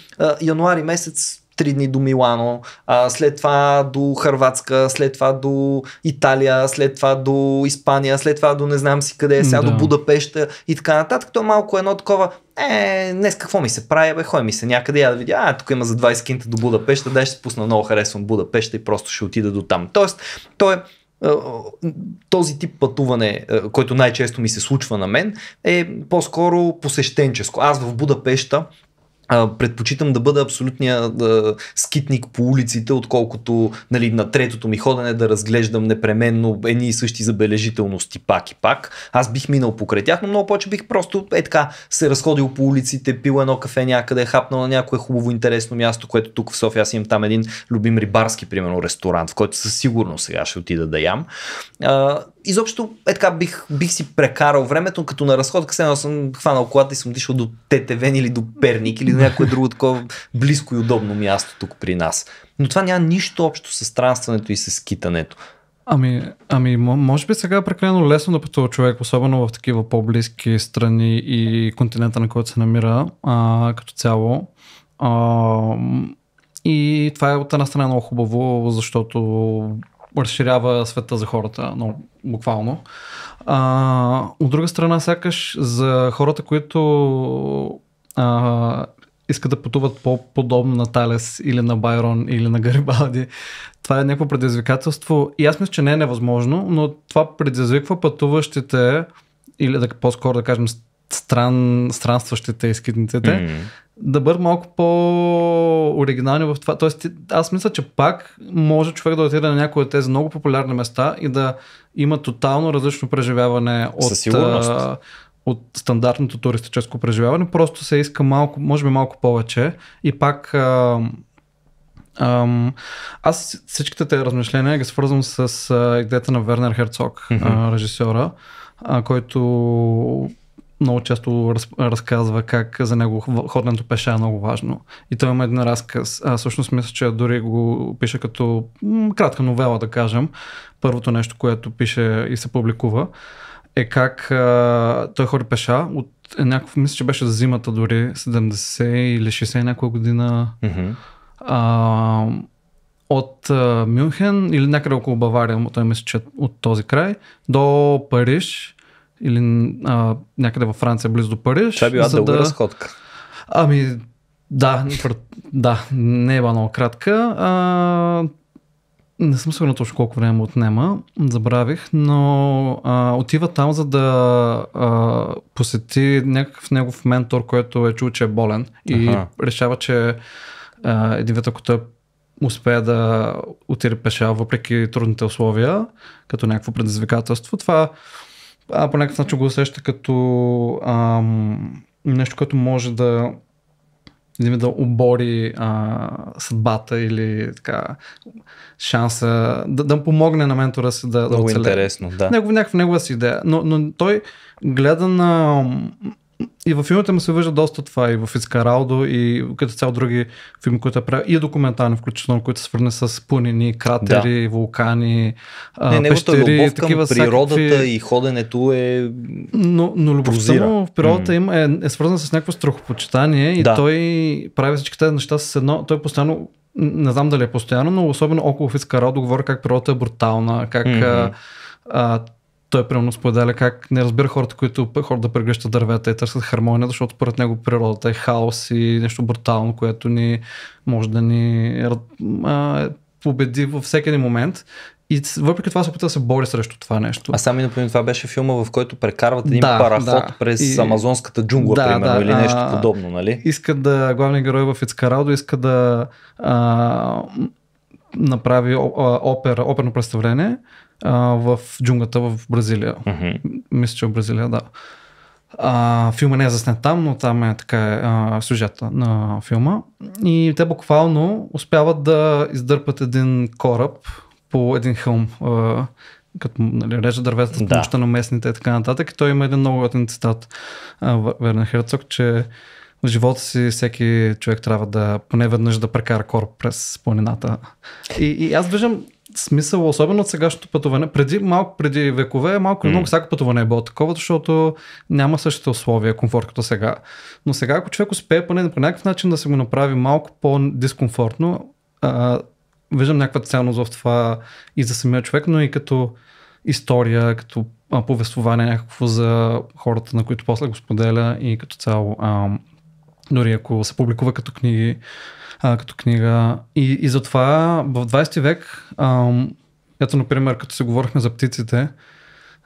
януари месец три дни до Милано, а, след това до Харватска, след това до Италия, след това до Испания, след това до не знам си къде, сега да. до Будапеща и така нататък. То е малко едно такова, е, днес какво ми се прави, бе, хой ми се някъде, я да видя, а, тук има за 20 кинта до Будапеща, дай ще спусна много харесвам Будапеща и просто ще отида до там. Тоест, то е, е този тип пътуване, е, който най-често ми се случва на мен, е по-скоро посещенческо. Аз в Будапеща а, предпочитам да бъда абсолютния а, скитник по улиците, отколкото нали, на третото ми ходене да разглеждам непременно едни и същи забележителности пак и пак. Аз бих минал покрай тях, но много повече бих просто е така се разходил по улиците, пил едно кафе някъде, хапнал на някое хубаво интересно място, което тук в София аз имам там един любим рибарски, примерно, ресторант, в който със сигурност сега ще отида да ям. А, изобщо е така бих, бих си прекарал времето, като на разходка, сега съм хванал колата и съм дишал до Тетевен или до Перник или до някое друго такова близко и удобно място тук при нас. Но това няма нищо общо с странстването и с скитането. Ами, ами, може би сега е прекалено лесно да пътува човек, особено в такива по-близки страни и континента, на който се намира а, като цяло. А, и това е от една страна много хубаво, защото разширява света за хората, но буквално. А, от друга страна, сякаш за хората, които а, искат да пътуват по-подобно на Талес или на Байрон или на Гарибалди. Това е някакво предизвикателство и аз мисля, че не е невъзможно, но това предизвиква пътуващите или да, по-скоро да кажем стран, странстващите и скитниците, mm-hmm. да бъдат малко по-оригинални в това. Тоест, аз мисля, че пак може човек да отиде на някои от тези много популярни места и да има тотално различно преживяване от... от стандартното туристическо преживяване, просто се иска малко, може би малко повече и пак а, аз всичките тези размишления ги свързвам с а, идеята на Вернер Херцог, mm-hmm. а, режисьора, а, който много често раз, разказва как за него ходенето пеша е много важно. И той има един разказ. А, всъщност мисля, че дори го пише като м- кратка новела, да кажем. Първото нещо, което пише и се публикува е как а, той ходи пеша от някакво, мисля, че беше за зимата дори, 70 или 60 някоя година. Mm-hmm. А, от а, Мюнхен или някъде около Бавария, той мисля, че е от този край, до Париж или а, някъде във Франция, близо до Париж. Това е била дълга да... разходка. Ами, да, да, не е много кратка. А, не съм сигурен точно колко време му отнема, забравих, но а, отива там, за да а, посети някакъв негов ментор, който е чул, че е болен и ага. решава, че а, един вид, ако той успее да отиде пеша, въпреки трудните условия, като някакво предизвикателство, това а, по някакъв начин го усеща като ам, нещо, което може да да обори а, съдбата или така шанса да, да помогне на ментора си да, Много да оцелее. интересно, да. Негов, някаква негова си идея. Но, но той гледа на и във филмите му се вижда доста това и в Искаралдо и като цяло други филми, които е правил и документални включително, които са свързани с планини, кратери, да. вулкани, не, не пещери, любов към такива природата всякакви... и ходенето е Но, но любовта му в природата mm. им е, е свързана с някакво страхопочитание и да. той прави всички тези неща с едно, той постоянно не знам дали е постоянно, но особено около Фицкарал говоря как природата е брутална, как mm-hmm. а той примерно споделя как не разбира хората, които хората да прегръщат дървета и търсят хармония, защото според него природата е хаос и нещо брутално, което ни може да ни а, е, победи във всеки един момент. И въпреки това се опитва да се бори срещу това нещо. А сами, например, това беше филма, в който прекарват един да, параход да. през и... амазонската джунгла, да, примерно, да, или нещо а... подобно, нали? Иска да, главният герой в Ицкаралдо иска да а, направи опера, оперно представление а, в джунгата в Бразилия. Mm-hmm. Мисля, че в Бразилия, да. А, филма не е заснет там, но там е така е, а, сюжета на филма. И те буквално успяват да издърпат един кораб по един хълм, а, като нали, режат дървета с помощта да. на местните и така нататък. И той има един много готин цитат, Верна Херцог, че в живота си всеки човек трябва да поне веднъж да прекара кораб през планината. И, и аз виждам смисъл, особено от сегашното пътуване. Преди, малко, преди векове, малко mm. много всяко пътуване е било такова, защото няма същите условия, комфорт като сега. Но сега, ако човек успее поне по някакъв начин да се го направи малко по-дискомфортно, а, виждам някаква ценност в това и за самия човек, но и като история, като повествование някакво за хората, на които после го споделя и като цяло, а, дори ако се публикува като книги, а, като книга. И, и затова в 20 век, а, ето, например, като се говорихме за птиците,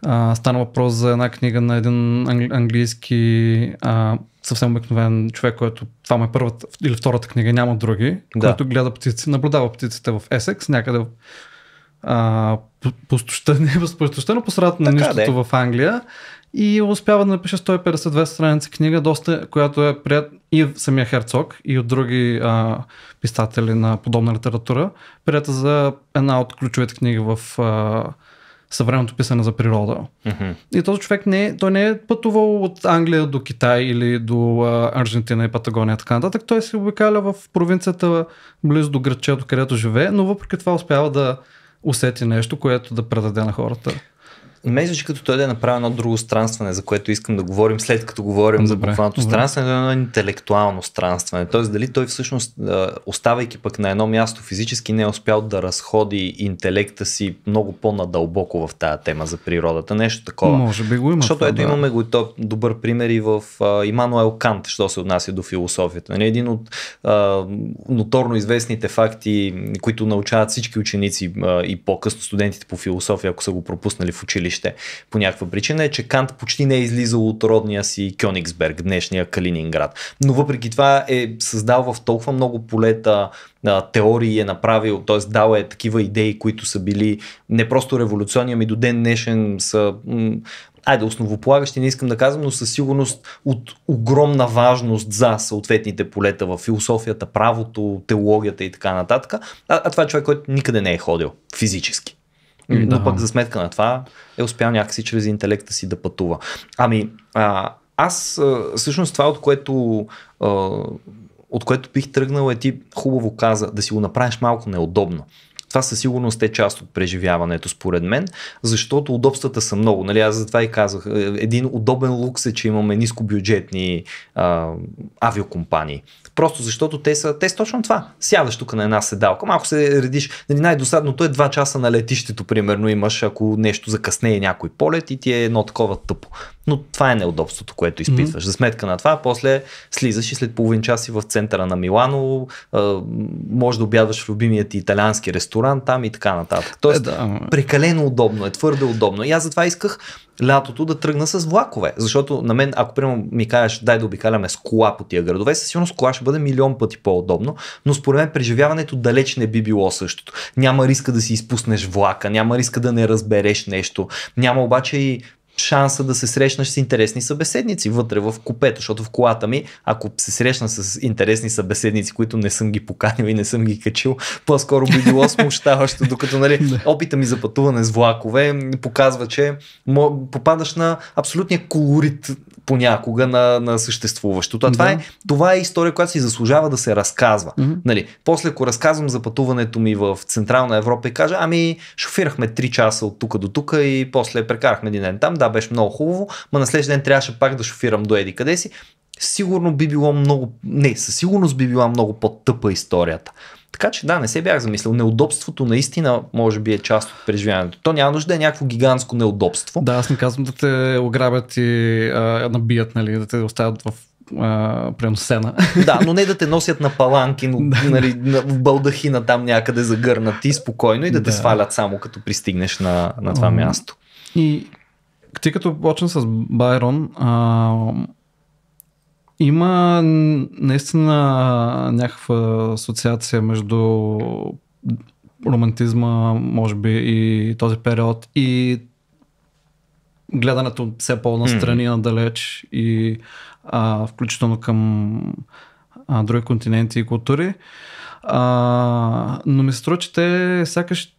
а, стана въпрос за една книга на един английски а, съвсем обикновен човек, който това е първата или втората книга, няма други, да. който гледа птици, наблюдава птиците в Есекс, някъде в пустоща, не пустоща, но посредата на нищото е. в Англия и успява да напише 150-200 страница книга, доста, която е прият и в самия Херцог, и от други а, писатели на подобна литература, прията за една от ключовите книги в а, съвременното писане за природа. Mm-hmm. И този човек не е, той не е пътувал от Англия до Китай или до а, Аржентина и Патагония и така нататък. Той се обикаля в провинцията близо до градчето, където живее, но въпреки това успява да усети нещо, което да предаде на хората ме звучи като той да е направил едно друго странстване, за което искам да говорим след като говорим за буквалното странстване, едно интелектуално странстване. Тоест дали той всъщност, оставайки пък на едно място физически, не е успял да разходи интелекта си много по-надълбоко в тази тема за природата. Нещо такова. Може би го има. Защото това, ето да. имаме го и то добър пример и в Имануел Кант, що се отнася до философията. Нали? Един от а, ноторно известните факти, които научават всички ученици а, и по-късно студентите по философия, ако са го пропуснали в училище училище по някаква причина е, че Кант почти не е излизал от родния си Кёнигсберг, днешния Калининград. Но въпреки това е създал в толкова много полета теории е направил, т.е. дал е такива идеи, които са били не просто революционни, ами до ден днешен са айде, основополагащи не искам да казвам, но със сигурност от огромна важност за съответните полета в философията, правото, теологията и така нататък. А, а това е човек, който никъде не е ходил физически. Ами но да. пък за сметка на това е успял някакси чрез интелекта си да пътува. Ами, а, аз а, всъщност това, от което а, от което бих тръгнал е ти хубаво каза да си го направиш малко неудобно. Това със сигурност е част от преживяването, според мен, защото удобствата са много. Нали, аз затова и казах. Е, един удобен лукс е, че имаме нискобюджетни а, авиокомпании. Просто защото те са, те са точно това. Сядаш тук на една седалка, малко се редиш. Нали, най-досадното е 2 часа на летището, примерно, имаш, ако нещо закъсне някой полет и ти е едно такова тъпо. Но това е неудобството, което изпитваш. Mm-hmm. За сметка на това, после слизаш и след половин час си в центъра на Милано, може да обядваш в любимият ти италиански ресторант там и така нататък. Тоест, е, да. прекалено удобно е, твърде удобно. И аз затова исках лятото да тръгна с влакове. Защото на мен, ако примерно ми кажеш, дай да обикаляме с кола по тия градове, със сигурност кола ще бъде милион пъти по-удобно, но според мен преживяването далеч не би било същото. Няма риска да си изпуснеш влака, няма риска да не разбереш нещо, няма обаче и шанса да се срещнеш с интересни събеседници вътре в купето, защото в колата ми, ако се срещна с интересни събеседници, които не съм ги поканил и не съм ги качил, по-скоро би било смущаващо, докато нали, опита ми за пътуване с влакове показва, че попадаш на абсолютния колорит понякога на, на съществуващото. А да. това, е, това е история, която си заслужава да се разказва. Mm-hmm. Нали, после, ако разказвам за пътуването ми в Централна Европа и кажа, ами шофирахме 3 часа от тук до тук и после прекарахме един ден там, да, това беше много хубаво, ма на следващия ден трябваше пак да шофирам до еди къде си. Сигурно би било много, не, със сигурност би била много по-тъпа историята. Така че да, не се бях замислил. Неудобството наистина може би е част от преживяването. То няма нужда да е някакво гигантско неудобство. Да, аз не казвам да те ограбят и а, набият, нали, да те оставят в прямо Да, но не да те носят на паланки, но, да. нали, на, в балдахина там някъде загърнати спокойно и да, да те свалят само като пристигнеш на, на това място. И ти като почна с Байрон, а, има наистина някаква асоциация между романтизма, може би, и този период и гледането все по-настрани, mm. надалеч и а, включително към а, други континенти и култури. А, но ми се струва, че те сякаш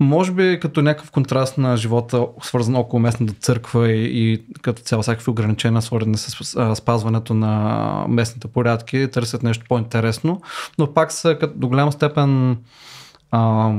може би е като някакъв контраст на живота, свързан около местната църква и, и като цяло всякакви ограничения, свързани с а, спазването на местните порядки, търсят нещо по-интересно, но пак са като, до голяма степен а,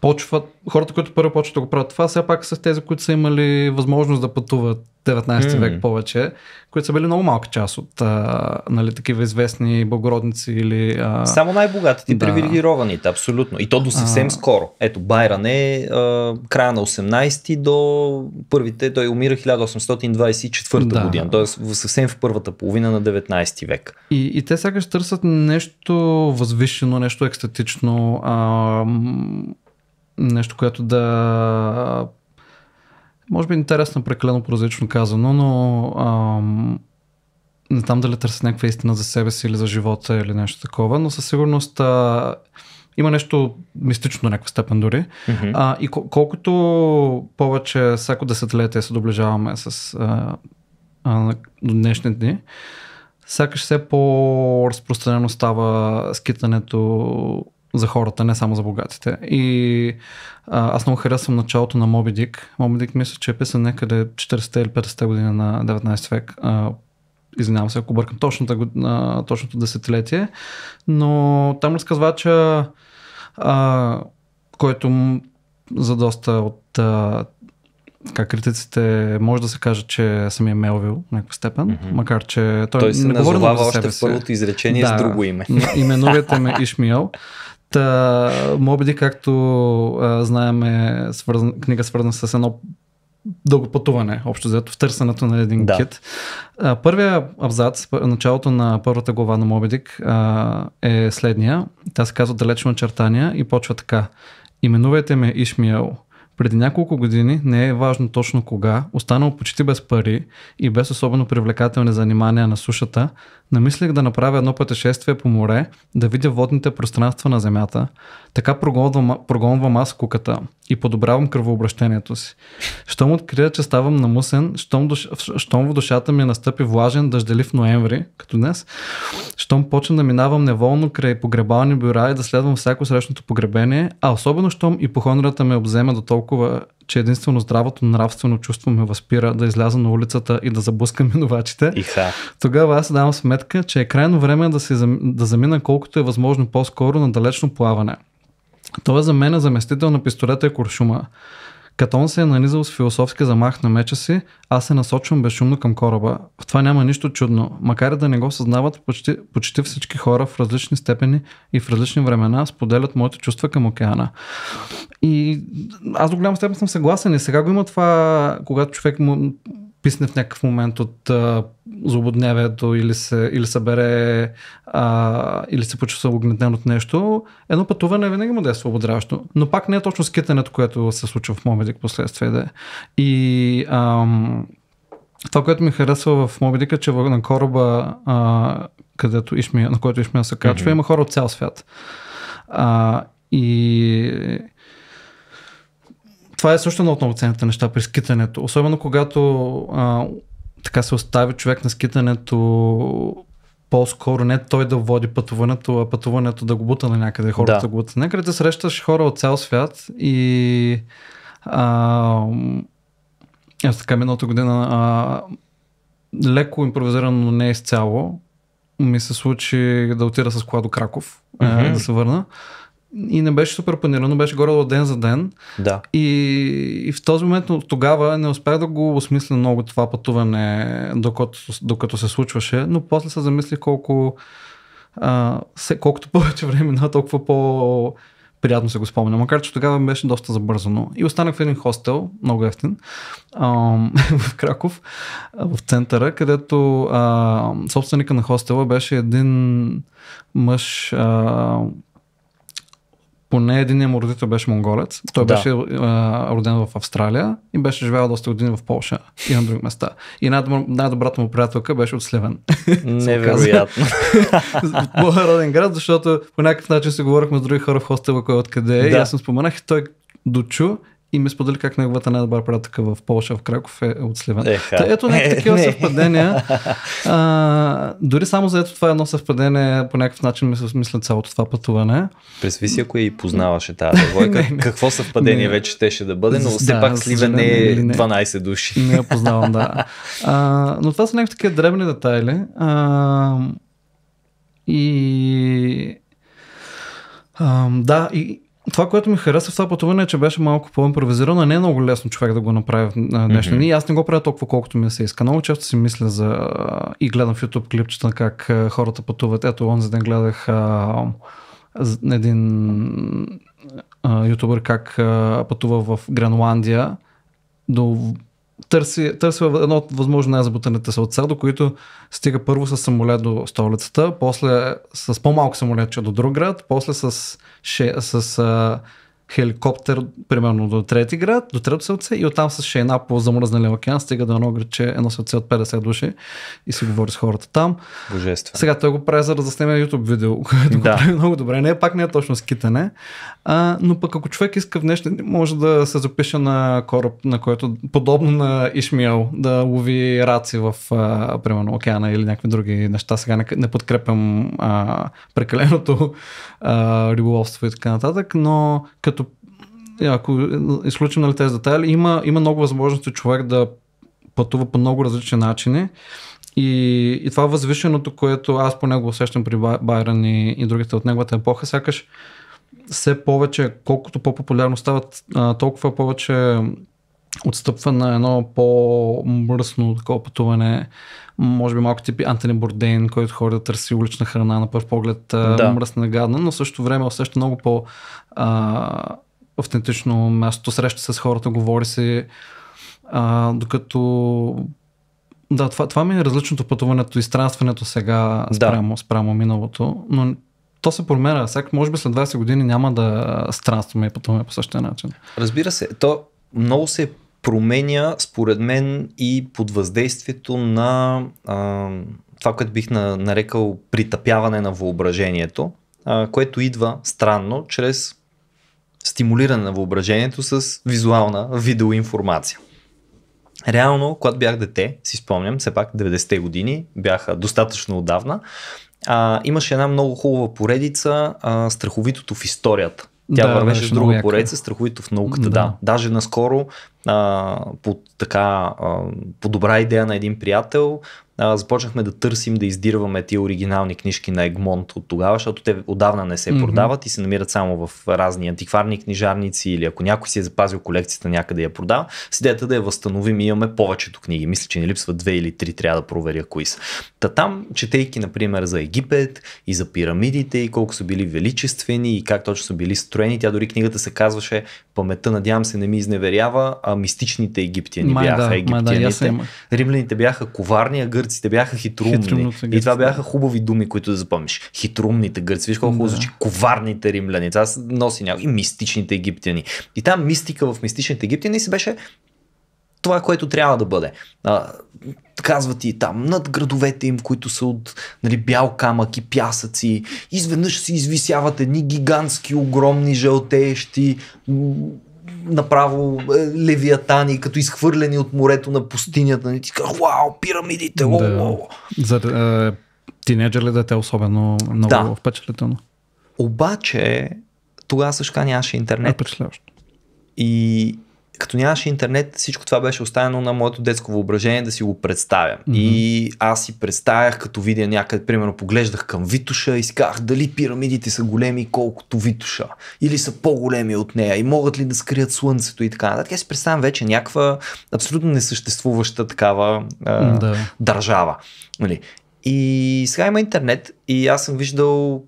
почват хората, които първо почват да го правят това, все пак са тези, които са имали възможност да пътуват 19 век повече, които са били много малка част от а, нали, такива известни благородници или... А... Само най-богатите, да. привилегированите, абсолютно. И то до съвсем а... скоро. Ето, Байран е а, края на 18 ти до първите, той умира 1824 да. година, т.е. съвсем в първата половина на 19 век. И, и те сякаш търсят нещо възвишено, нещо екстатично, а, нещо, което да може би интересно, прекалено прозрачно казано, но ам, не знам дали търся някаква истина за себе си или за живота или нещо такова, но със сигурност а, има нещо мистично до някаква степен дори. Mm-hmm. А, и кол- колкото повече всяко десетилетие се доближаваме с а, а, до днешни дни, сякаш все по-разпространено става скитането за хората, не само за богатите. И а, аз много харесвам началото на Моби Дик. Моби Дик мисля, че е писан някъде 40-те или 50-те години на 19 век. А, извинявам се, ако бъркам точното, а, точното десетилетие. Но там разказвача, а, който за доста от а, така, критиците може да се каже, че е самия Мелвил в някаква степен, mm-hmm. макар че той, той се не говори за себе още в първото изречение да, с друго име. Именувате ме Ишмиел. Та, Моби както а, знаем, е свързан, книга свързана с едно дълго пътуване, общо взето, в търсенето на един да. кит. А, първия абзац, началото на първата глава на Мобидик а, е следния. Тя се казва Далечно очертания и почва така. Именувайте ме Ишмиел преди няколко години, не е важно точно кога, останал почти без пари и без особено привлекателни занимания на сушата, намислих да направя едно пътешествие по море, да видя водните пространства на земята. Така прогонвам, прогонвам аз куката и подобрявам кръвообращението си. Щом открия, че ставам намусен, щом, душ, щом в душата ми настъпи влажен дъждели в ноември, като днес, щом почна да минавам неволно край погребални бюра и да следвам всяко срещното погребение, а особено щом и похондрата ме обземе до толкова толкова, че единствено здравото нравствено чувство ме възпира да изляза на улицата и да заблъскам минувачите, Иха. тогава аз давам сметка, че е крайно време да, се, да замина колкото е възможно по-скоро на далечно плаване. Това е за мен е заместител на пистолета и куршума. Катон се е нанизал с философски замах на меча си, аз се насочвам безшумно към кораба. В това няма нищо чудно, макар и да не го съзнават, почти, почти всички хора в различни степени и в различни времена споделят моите чувства към океана. И аз до голяма степен съм съгласен и сега го има това, когато човек му писне в някакъв момент от злободневието или се, или се бере а, или се почувства огнетен от нещо, едно пътуване винаги му да е свободряващо. Но пак не е точно скитането, което се случва в Мобидик последствие. Да е. И ам, това, което ми харесва в Мобидика, е, че на кораба, а, където Ишмия, на който Ишмия се качва, mm-hmm. има хора от цял свят. А, и това е също едно от ценните неща при скитането. Особено когато а, така се остави човек на скитането по-скоро не той да води пътуването, а пътуването да го бута на някъде, хората да, да го бута. някъде. срещаш хора от цял свят и а, аз така миналата година а, леко импровизирано, но не изцяло ми се случи да отида с кола до Краков, mm-hmm. да се върна и не беше супер планирано, беше горе от ден за ден. Да. И, и в този момент от тогава не успях да го осмисля много това пътуване, докато, докато се случваше, но после се замислих колко а, се, колкото повече време на толкова по приятно се го спомня, макар че тогава беше доста забързано. И останах в един хостел, много ефтин, в Краков, в центъра, където а, собственика на хостела беше един мъж, а, поне един му родител беше монголец. Той да. беше а, роден в Австралия и беше живял доста години в Польша и на други места. И най-добър, най-добрата му приятелка беше от Сливен. Невероятно. Моя роден град, защото по някакъв начин се говорихме с други хора в хостела, кой откъде е. Да. И аз съм споменах и той дочу, и ми сподели как неговата най-добра приятелка в Полша, в Краков е от Сливен. Е, Та, ето някакви е. такива съвпадения. А, дори само за ето това едно съвпадение по някакъв начин ми се смисля цялото това пътуване. Представи си, ако и познаваше тази двойка, не, не, какво съвпадение не, вече щеше да бъде, но все да, пак Сливен е 12 нали, души. Не я познавам, да. А, но това са някакви такива дребни детайли. А, и... А, да, и това, което ми хареса в това пътуване е, че беше малко по-импровизирано. Не е много лесно човек да го направи в днешни Mm-hmm. Аз не го правя толкова, колкото ми се иска. Много често си мисля за... и гледам в YouTube клипчета как хората пътуват. Ето, онзи ден гледах а, един а, ютубър как а, пътува в Гренландия до търси, търси едно възможно най-забутаните се от до които стига първо с самолет до столицата, после с по-малко че до друг град, после с, ше, с а, хеликоптер, примерно до трети град, до трето селце и оттам с шейна е по замръзнали океан стига до едно градче, едно селце от 50 души и се говори с хората там. Божествено. Сега той го прави за да заснеме YouTube видео, което да. го прави много добре. Не, пак не е точно скитане, а, но пък ако човек иска в нещо, може да се запише на кораб, на който подобно на Ишмиел, да лови раци в, а, примерно, океана или някакви други неща. Сега не, не подкрепям а, прекаленото а, риболовство и така нататък, но като е, ако е, изключим нали, тези детайли, има, има много възможности човек да пътува по много различни начини. И, и това възвишеното, което аз по него усещам при Байран и, и другите от неговата епоха, сякаш все повече, колкото по-популярно стават, а, толкова повече отстъпва на едно по-мръсно такова пътуване. Може би малко типи Антони Бордейн, който ходи да търси улична храна на първ поглед да. мръсна гадна, но също време усеща много по- а, автентично място, среща с хората, говори се. А, докато да, това, това ми е различното пътуването и странстването сега спрямо, да. спрямо миналото, но то се променя. Сега, може би след 20 години няма да странстваме и пътуваме по същия начин. Разбира се, то много се променя според мен и под въздействието на а, това, което бих на, нарекал притъпяване на въображението, а, което идва странно чрез стимулиране на въображението с визуална видеоинформация. Реално, когато бях дете, си спомням, все пак 90-те години бяха достатъчно отдавна, а, имаше една много хубава поредица а, Страховитото в историята. Тя да, вървеше с друга поредица, Страховито в науката, да. да. Даже наскоро а, под така, а, по добра идея на един приятел, а, започнахме да търсим, да издирваме тия оригинални книжки на Егмонт от тогава, защото те отдавна не се mm-hmm. продават и се намират само в разни антикварни книжарници или ако някой си е запазил колекцията някъде я продава, с идеята да я възстановим и имаме повечето книги. Мисля, че ни липсват две или три, трябва да проверя кои са. Та там, четейки, например, за Египет и за пирамидите и колко са били величествени и как точно са били строени, тя дори книгата се казваше Паметта, надявам се, не ми изневерява, а мистичните египтяни май, бяха да, египтяните. да, римляните бяха коварни, а гърците бяха хитрумни. Хитрумното, и това бяха хубави думи, които да запомниш. Хитрумните гърци, виж колко да. звучи. Коварните римляни, това носи някои. И мистичните египтяни. И там мистика в мистичните египтяни си беше това, което трябва да бъде. А, казват и там, над градовете им, които са от нали, бял камък и пясъци, изведнъж се извисяват едни гигантски, огромни, жълтеещи направо е, левиатани, като изхвърлени от морето на пустинята. И нали, ти казах, вау, пирамидите, о, да. о, За е, тинейджер ли дете особено много да. впечатлително? Обаче, тогава също нямаше интернет. Е, И като нямаше интернет, всичко това беше оставено на моето детско въображение да си го представя. Mm-hmm. И аз си представях, като видя някъде, примерно, поглеждах към Витуша и си казах дали пирамидите са големи колкото Витуша, или са по-големи от нея, и могат ли да скрият слънцето и така нататък. Аз си представям вече някаква абсолютно несъществуваща такава а, mm, hmm държава. Нали? И сега има интернет и аз съм виждал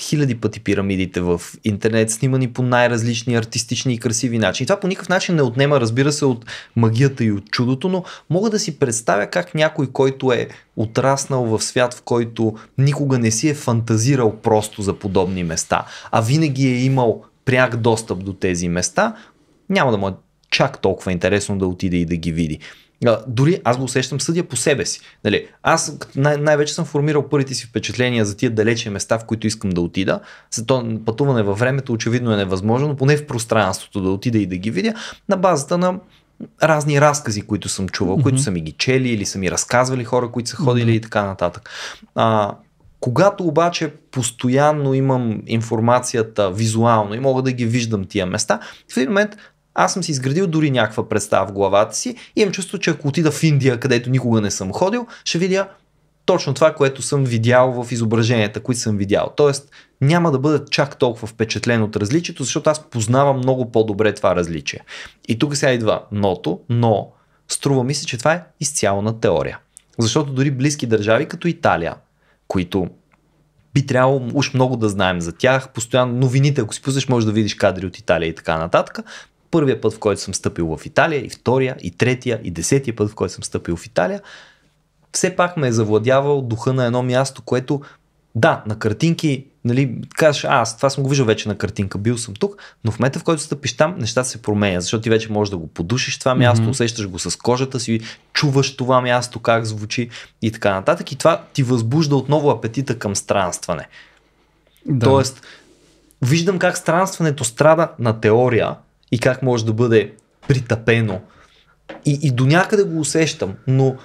хиляди пъти пирамидите в интернет, снимани по най-различни артистични и красиви начини. Това по никакъв начин не отнема, разбира се, от магията и от чудото, но мога да си представя как някой, който е отраснал в свят, в който никога не си е фантазирал просто за подобни места, а винаги е имал пряк достъп до тези места, няма да му е чак толкова интересно да отиде и да ги види а, дори аз го усещам съдя по себе си. Нали, аз най- най-вече съм формирал първите си впечатления за тия далечни места, в които искам да отида. То пътуване във времето очевидно е невъзможно, но поне в пространството да отида и да ги видя на базата на разни разкази, които съм чувал, mm-hmm. които са ми ги чели или са ми разказвали хора, които са ходили mm-hmm. и така нататък. А, когато обаче постоянно имам информацията визуално и мога да ги виждам тия места, в един момент аз съм си изградил дори някаква представа в главата си и имам чувство, че ако отида в Индия, където никога не съм ходил, ще видя точно това, което съм видял в изображенията, които съм видял. Тоест, няма да бъда чак толкова впечатлен от различието, защото аз познавам много по-добре това различие. И тук сега идва ното, но струва ми се, че това е изцяло на теория. Защото дори близки държави, като Италия, които би трябвало уж много да знаем за тях, постоянно новините, ако си пуснеш, можеш да видиш кадри от Италия и така нататък, първия път, в който съм стъпил в Италия, и втория, и третия, и десетия път, в който съм стъпил в Италия, все пак ме е завладявал духа на едно място, което да, на картинки, нали, кажеш, а, аз това съм го виждал вече на картинка, бил съм тук, но в момента в който стъпиш там, нещата се променят, защото ти вече можеш да го подушиш това място, mm-hmm. усещаш го с кожата си, чуваш това място, как звучи и така нататък. И това ти възбужда отново апетита към странстване. Да. Тоест, виждам как странстването страда на теория, и как може да бъде притъпено. И, и до някъде го усещам, но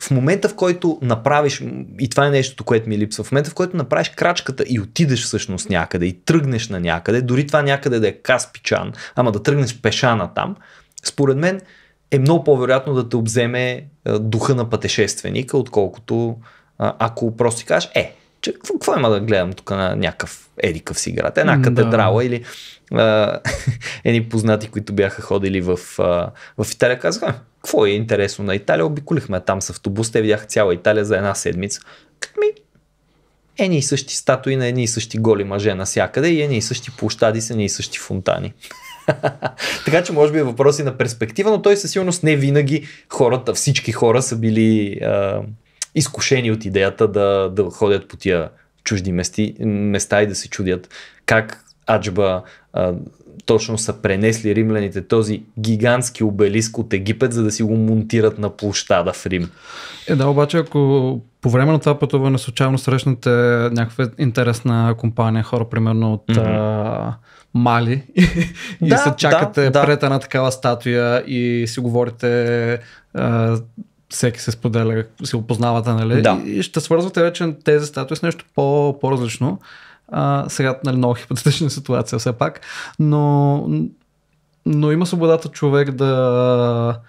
в момента в който направиш, и това е нещото, което ми липсва, в момента в който направиш крачката и отидеш всъщност някъде и тръгнеш на някъде, дори това някъде да е Каспичан, ама да тръгнеш пешана там, според мен е много по-вероятно да те обземе е, духа на пътешественика, отколкото ако просто си кажеш, е, че какво има да гледам тук на някакъв едикъв си град, една катедрала да. или а, едни познати, които бяха ходили в, а, в Италия, казаха, какво е интересно на Италия, обиколихме там с автобус, те видяха цяла Италия за една седмица. Ми, едни и същи статуи на едни и същи голи мъже навсякъде и едни и същи площади с едни и същи фонтани. така че може би е въпроси на перспектива, но той със сигурност не винаги хората, всички хора са били а, изкушени от идеята да, да ходят по тия чужди мести, места и да се чудят как Аджба а, точно са пренесли римляните този гигантски обелиск от Египет, за да си го монтират на площада в Рим. Е, да, обаче ако по време на това пътуване случайно срещнете някаква интересна компания, хора примерно от mm-hmm. а, Мали и да, се чакате да, пред да. една такава статуя и си говорите а, всеки се споделя, се опознавате, нали? Да. И ще свързвате вече тези статуи с нещо по- по-различно. А, сега, нали, много хипотетична ситуация все пак, но, но има свободата човек да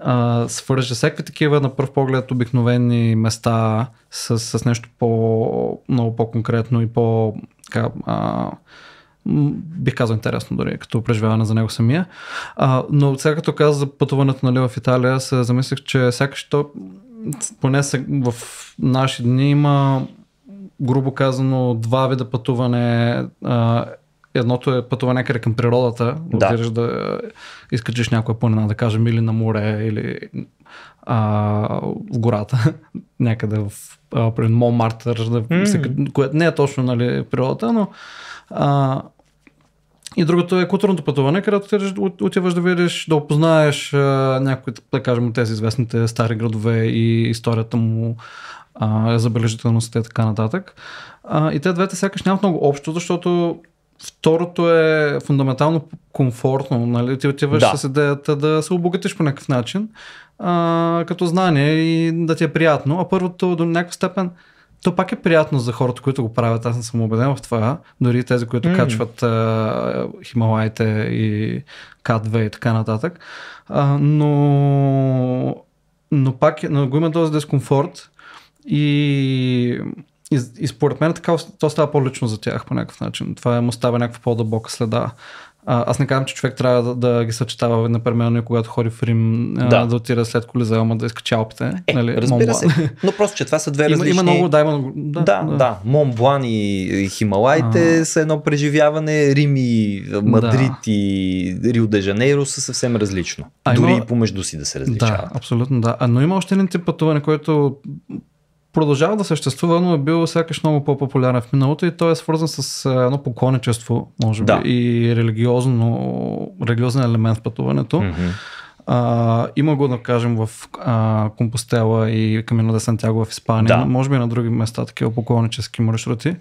а, свърже всякакви такива на пръв поглед обикновени места с, с нещо по, много по-конкретно и по, така, а, бих казал интересно дори, като преживяване за него самия. А, но сега като каза за пътуването нали, в Италия, се замислих, че сякаш то поне в наши дни има грубо казано, два вида пътуване. А, едното е пътуване някъде към природата, да. отидеш да изкачиш някоя планина, да кажем, или на море, или а, в гората, някъде в Мол Монмартър, да mm. се, което не е точно нали, природата, но а, и другото е културното пътуване, където отиваш да видиш, да опознаеш някои, да кажем, тези известните стари градове и историята му, а, забележителността и така нататък. А, и те двете сякаш нямат много общо, защото Второто е фундаментално комфортно. Нали? Ти отиваш да. с идеята да се обогатиш по някакъв начин, а, като знание и да ти е приятно. А първото до някаква степен, то пак е приятно за хората, които го правят. Аз не съм убеден в това. Дори тези, които mm. качват а, Хималайте и К2 и така нататък. А, но, но пак е, но го има този дискомфорт и, и, и според мен така то става по-лично за тях по някакъв начин. Това му става някаква по-дълбока следа. А, аз не казвам, че човек трябва да, да ги съчетава непременно и когато ходи в Рим да, да отира след колизеума да изкача чалпите. Е, нали, разбира Монблан. се. Но просто, че това са две различни... Има, има много, да, има, да, да, да. да. Монблан и Хималайте а... са едно преживяване. Рим и Мадрид да. и Рио де Жанейро са съвсем различно. А, Дори има... и помежду си да се различават. Да, абсолютно да. А, но има още един тип пътуване, който продължава да съществува, но е бил сякаш много по-популярен в миналото и той е свързан с едно поклонничество, може би, да. и религиозно, религиозен елемент в пътуването. Mm-hmm. А, има го, да кажем, в а, Компостела и Камино де Сантьяго в Испания, да. може би на други места, такива поклоннически маршрути.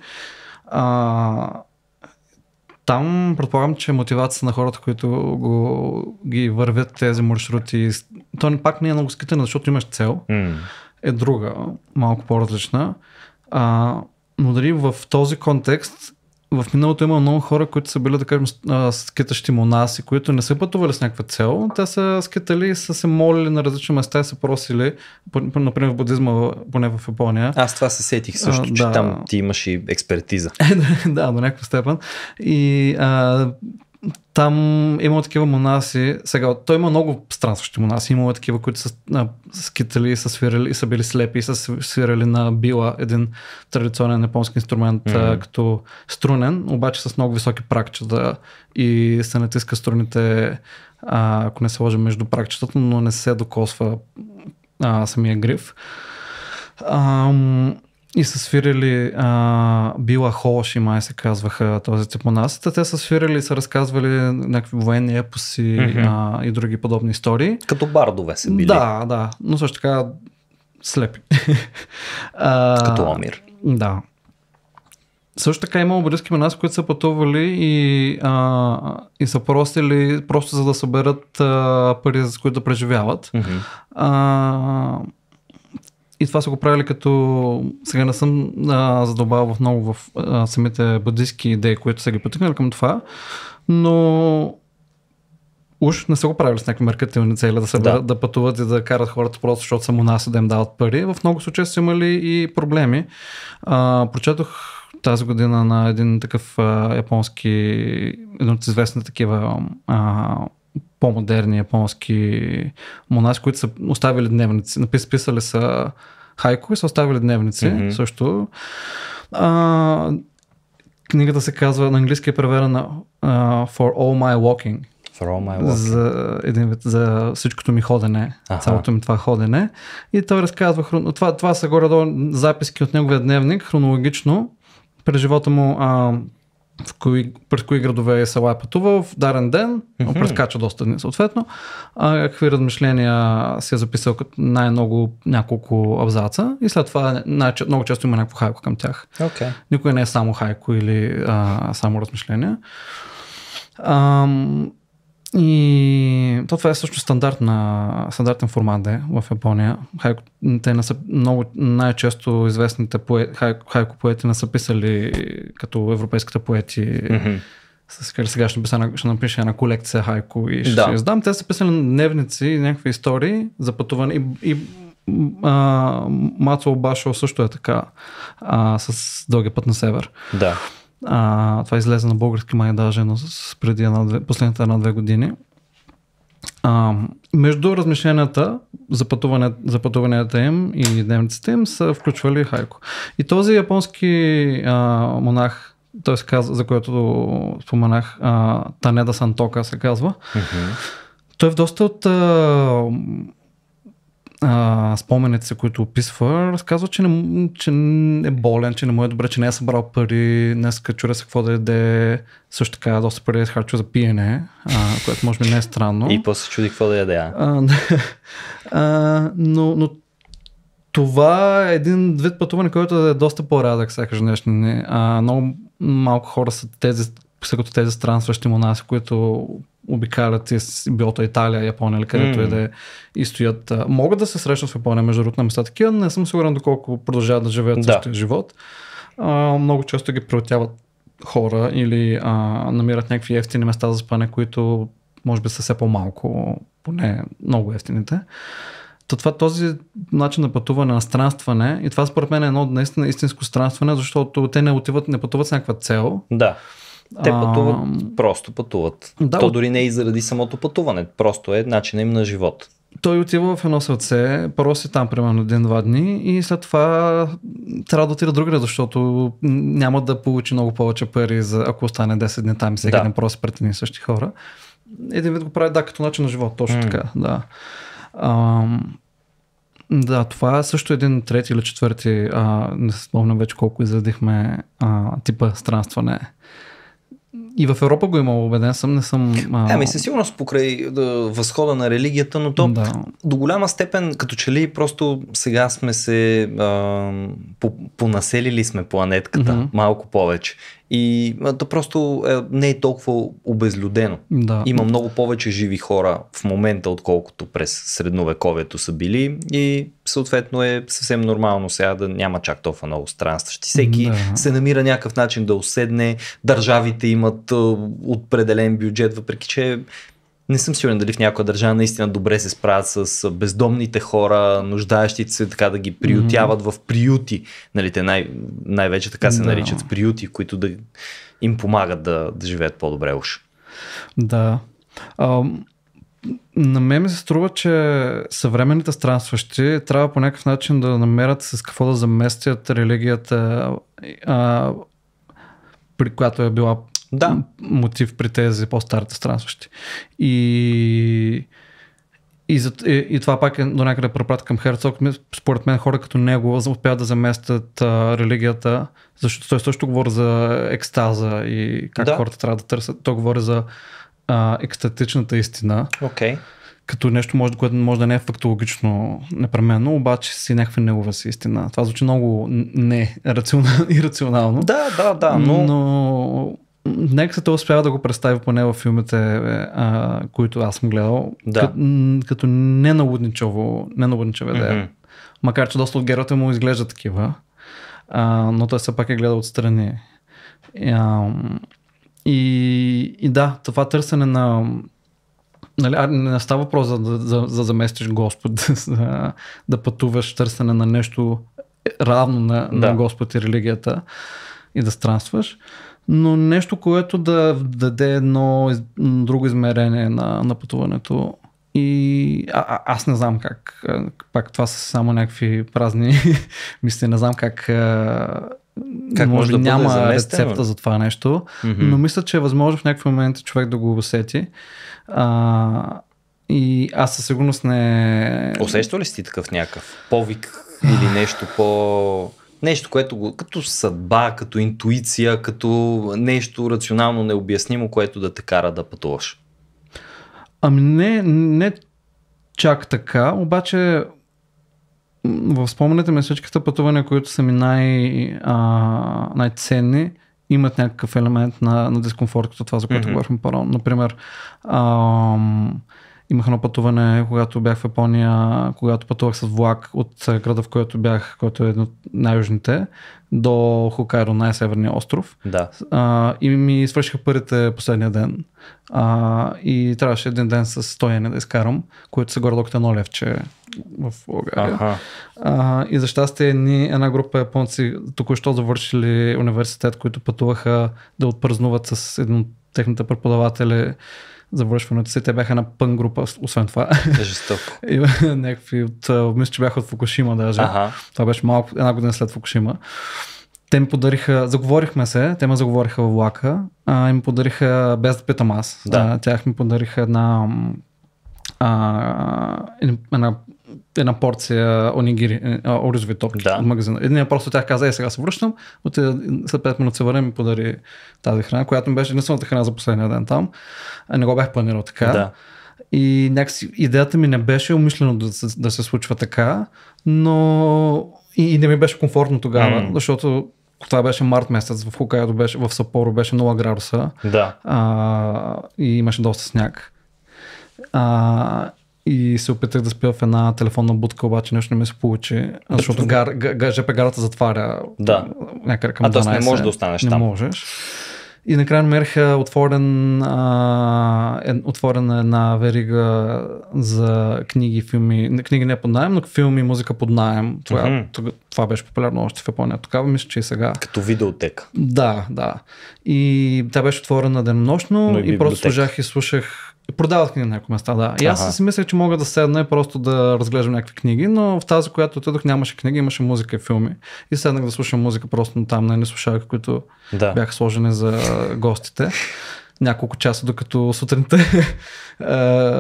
А, там предполагам, че мотивацията на хората, които го, ги вървят тези маршрути, то пак не е много скитане, защото имаш цел. Mm е друга, малко по-различна. А, но дали в този контекст, в миналото има много хора, които са били, да кажем, скитащи монаси, които не са пътували с някаква цел. Те са скитали и са се молили на различни места и са просили, например в будизма, поне в Япония. Аз това се сетих също, а, че да. там ти имаш и експертиза. Е, да, до някаква степен. И а, там има такива монаси. Сега, той има много странстващи монаси. Има такива, които са а, скитали, са свирали, и са били слепи и са свирали на била, един традиционен японски инструмент mm-hmm. а, като струнен, обаче с много високи пракчета и се натиска струните, а, ако не се лъжа между пракчетата, но не се докосва а, самия гриф. А, и са свирили а, Била Холш и май се казваха този тип монасите. Те са свирили и са разказвали някакви военни епоси mm-hmm. а, и други подобни истории. Като бардове са били. Да, да. Но също така слепи. а, Като Омир. Да. Също така имало близки монаси, които са пътували и, а, и са простили просто за да съберат а, пари, с които да преживяват. Mm-hmm. А, и това са го правили като... Сега не съм а, задълбавал в много в а, самите буддийски идеи, които са ги потъкнали към това, но уж не са го правили с някакви меркативни цели да, се да. да пътуват и да карат хората просто защото са монаси да им дават пари. В много случаи са имали и проблеми. А, прочетох тази година на един такъв а, японски, един от известни такива а, по-модерни японски монаси, които са оставили дневници. Написали са хайко и са оставили дневници mm-hmm. също. А, книгата се казва на английски е преведена uh, For All My Walking. For all my walking. За, един за всичкото ми ходене, Аха. цялото ми това ходене. И той разказва, хрон... това, това са горе-долу записки от неговия дневник, хронологично, през живота му а, в кои, през кои градове е села е пътувал в дарен ден, mm-hmm. прескача доста дни съответно, а, какви размишления си е записал като най-много няколко абзаца и след това най- много често има някакво хайко към тях. Okay. Никой не е само хайко или а, само размишления. Ам, и то това е също на, стандартен формат де, в Япония. Хайко, те не са много най-често известните пое, хай, хайко поети не са писали като европейските поети. Mm-hmm. С, сега ще, писа, ще напиша една колекция хайко и ще да. издам. Те са писали дневници и някакви истории за пътуване. И, и а, Мацо Башо също е така а, с дългия път на север. Да. А, това излезе на български май даже но с преди една, две, последните една-две години. А, между размишленията за, пътуване, за пътуванията им и дневниците им са включвали Хайко. И този японски а, монах, той се казва, за който споменах, а, Танеда Сантока се казва, mm-hmm. той е доста от а, а, спомените си, които описва, разказва, че, не, че е болен, че не му е добре, че не е събрал пари, днес чура се какво да яде, също така доста пари е харчо за пиене, а, което може би не е странно. И после чуди какво да яде. А, а, но, но това е един вид пътуване, който е доста по-радък, сега днешни дни. много малко хора са тези са като тези странстващи монаси, които обикалят из биото Италия, Япония или където mm. е да е и стоят. могат да се срещнат в Япония, между другото, на места такива. Не съм сигурен доколко продължават да живеят да. същия живот. А, много често ги прилетяват хора или а, намират някакви ефтини места за спане, които може би са все по-малко, поне много ефтините. То това, този начин на пътуване, на странстване, и това според мен е едно наистина истинско странстване, защото те не отиват, не пътуват с някаква цел. Да те пътуват, а, просто пътуват. Да, То дори не е и заради самото пътуване, просто е начина им на живот. Той отива в едно сърце, си там примерно един два дни и след това трябва да отида другаде, защото няма да получи много повече пари, за, ако остане 10 дни там и всеки да. ден просто пред едни същи хора. Един вид го прави, да, като начин на живот, точно mm. така, да. А, да, това е също един трети или четвърти, а, не спомням вече колко изредихме а, типа странстване. И в Европа го има, убеден съм, не съм... А... Е, ами със сигурност покрай да, възхода на религията, но то да. до голяма степен, като че ли просто сега сме се а, по, понаселили сме планетката mm-hmm. малко повече. И то просто е, не е толкова обезлюдено. Да. Има много повече живи хора в момента, отколкото през средновековието са били. И съответно е съвсем нормално сега да няма чак толкова много странстващи. Всеки да. се намира някакъв начин да уседне. Държавите имат определен бюджет, въпреки че не съм сигурен дали в някоя държава наистина добре се справят с бездомните хора, нуждаещите се така да ги приютяват mm-hmm. в приюти. Нали, те най- най-вече така се да. наричат приюти, които да им помагат да, да живеят по-добре уж. Да. А, на мен ми се струва, че съвременните странстващи трябва по някакъв начин да намерят с какво да заместят религията, а, при която е била да. мотив при тези по-старите странстващи. И, и, за, и, и това пак е до някъде препрат към Херцог. Според мен хора като него успяват да заместят а, религията, защото той също говори за екстаза и как да. хората трябва да търсят. Той говори за а, екстатичната истина. Okay. Като нещо, може, което може да не е фактологично непременно, обаче си някаква негова си истина. Това звучи много не ирационално. Да, да, да. Но... но Нека се то успява да го представи поне в филмите, е, е, а, които аз съм гледал, да. като, като ненаводничаво неналудничова идея. Mm-hmm. Макар, че доста от героите му изглежда такива, а, но той все пак е гледал отстрани. И, а, и, и да, това търсене на... Нали, а, не става въпрос за да за, за заместиш Господ, за, да пътуваш търсене на нещо равно на, да. на Господ и религията и да странстваш но нещо, което да даде едно друго измерение на, на пътуването. И а, а, аз не знам как. Пак това са само някакви празни мисли. Не знам как. Как може, да няма заместен, рецепта за това нещо, mm-hmm. но мисля, че е възможно в някакъв момент човек да го усети. А, и аз със сигурност не. Усещал ли си такъв някакъв повик или нещо по Нещо, което го, като съдба, като интуиция, като нещо рационално необяснимо, което да те кара да пътуваш. Ами не, не чак така, обаче в спомените ми всичките пътувания, които са ми най, а, най-ценни, имат някакъв елемент на, на дискомфорт, като това, за което mm-hmm. говорихме по-рано. Например, ам, Имах едно пътуване, когато бях в Япония, когато пътувах с влак от града, в който бях, който е един от най-южните, до Хокайдо, най-северния остров. Да. А, и ми свършиха парите последния ден. А, и трябваше един ден с стояне да изкарам, което са горе до едно левче в България. Ага. А, и за щастие ни една група японци току-що завършили университет, които пътуваха да отпразнуват с един от техните преподаватели Завършването си. Те бяха на пън група, освен това. Жестоко. и, някакви от, мисля, че бяха от Фукушима даже. Ага. Това беше малко, една година след Фукушима. Те ми подариха, заговорихме се, те ме заговориха във влака, а, им подариха, без да питам аз, да. тях ми подариха една а, една е една порция онигири, е, оризови топки да. от магазина. Един просто тях каза, е сега се връщам, от след 5 минути се върнем ми подари тази храна, която ми беше единствената храна за последния ден там. А е, не го бях планирал така. Да. И някакси идеята ми не беше умишлено да, се, да се случва така, но и, и не ми беше комфортно тогава, mm. защото това беше март месец, в Хокайдо беше, в Сапоро беше 0 градуса. Да. А, и имаше доста сняг. А, и се опитах да спя в една телефонна будка, обаче нещо не ми се получи, защото гар, гар, ЖП гарата затваря да. някъде към а, 12. А, не можеш да останеш не там. Не можеш. И накрая намерих отворен, отворен е, отворена една верига за книги, филми, книги не под найем, но филми и музика под найем. Това, mm-hmm. това, това беше популярно още в Япония тогава, мисля, че и сега. Като видеотека. Да, да. И тя беше отворена денонощно но и, и просто служах и слушах Продават книги на някои места, да. И аз ага. си мисля, че мога да седна и просто да разглеждам някакви книги, но в тази, която отидох, нямаше книги, имаше музика и филми. И седнах да слушам музика просто там на едни слушалки, които да. бяха сложени за гостите няколко часа, докато сутринта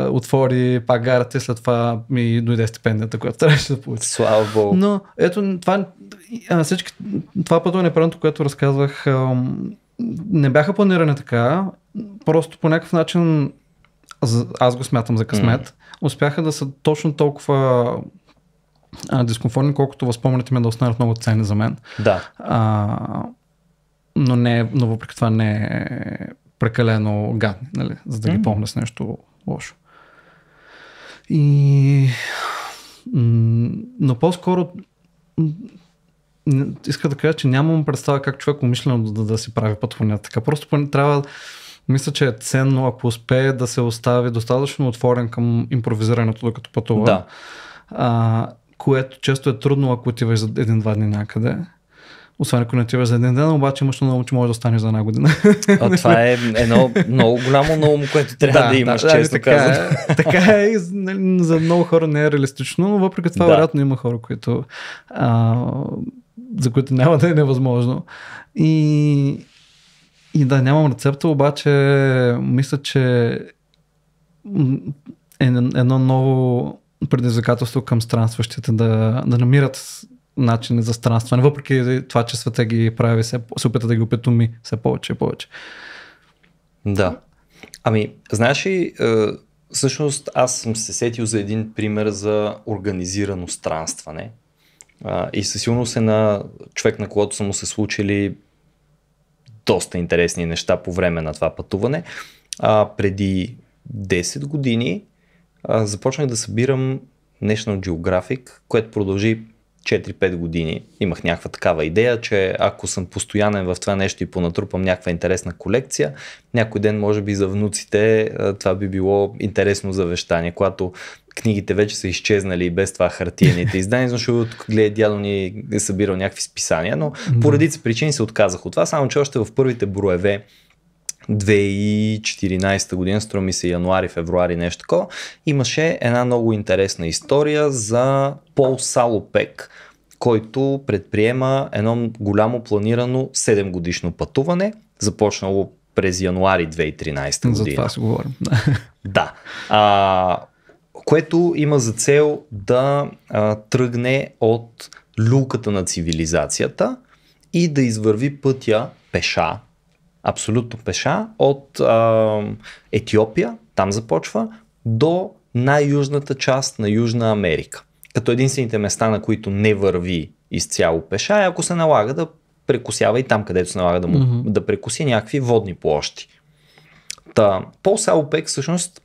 отвори пак гарата и след това ми дойде стипендията, която трябваше да получи. Слава Богу. Но ето това, всички, това пътуване, първото, което разказвах, не бяха планирани така, просто по някакъв начин аз го смятам за късмет, mm. успяха да са точно толкова а, дискомфортни, колкото възпомените ми да останат много ценни за мен. Да. А, но, не, но въпреки това не е прекалено гадни, нали, за да mm. ги помня с нещо лошо. И... Но по-скоро иска да кажа, че нямам представа как човек умишлено да, да, си прави пътувания така. Просто трябва мисля, че е ценно, ако успее да се остави достатъчно отворен към импровизирането, докато пътува. Да. А, което често е трудно, ако отиваш за един-два дни някъде. Освен ако не отиваш за един ден, обаче имаш много, че може да останеш за една година. А, това е едно много голямо наум, което трябва да, да имаш, да, честно така казвам. Е, така е, нали, за много хора не е реалистично, но въпреки това, да. вероятно има хора, които, а, за които няма да е невъзможно. И, и да, нямам рецепта, обаче мисля, че е едно ново предизвикателство към странстващите да, да намират начини за странстване, въпреки това, че света ги прави, се, се опита да ги опитуми все повече и повече. Да. Ами, знаеш ли, е, всъщност аз съм се сетил за един пример за организирано странстване. Е, и със сигурност е на човек, на когото са му се случили доста интересни неща по време на това пътуване. А, преди 10 години а, започнах да събирам National Geographic, което продължи 4-5 години имах някаква такава идея, че ако съм постоянен в това нещо и понатрупам някаква интересна колекция, някой ден може би за внуците е, това би било интересно завещание, когато книгите вече са изчезнали и без това хартиените издания, защото гледа дядо ни е събирал някакви списания, но поради причини се отказах от това, само че още в първите броеве 2014 година, струми се януари, февруари, нещо такова, имаше една много интересна история за Пол Салопек, който предприема едно голямо планирано 7 годишно пътуване, започнало през януари 2013 година. За това си говорим. да. А, което има за цел да а, тръгне от люлката на цивилизацията и да извърви пътя пеша, абсолютно пеша от а, Етиопия, там започва, до най-южната част на Южна Америка. Като единствените места, на които не върви изцяло пеша, е ако се налага да прекусява и там, където се налага да, му, mm-hmm. да прекуси някакви водни площи. Та, Пол Саупек всъщност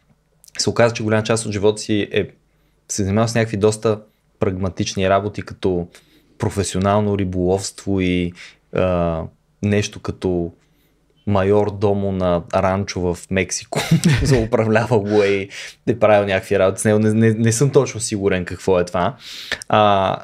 се оказа, че голяма част от живота си е се занимава с някакви доста прагматични работи, като професионално риболовство и а, нещо като майор домо на ранчо в Мексико, за управлява го и да е правил някакви работи с него. Не, не, не съм точно сигурен какво е това. А,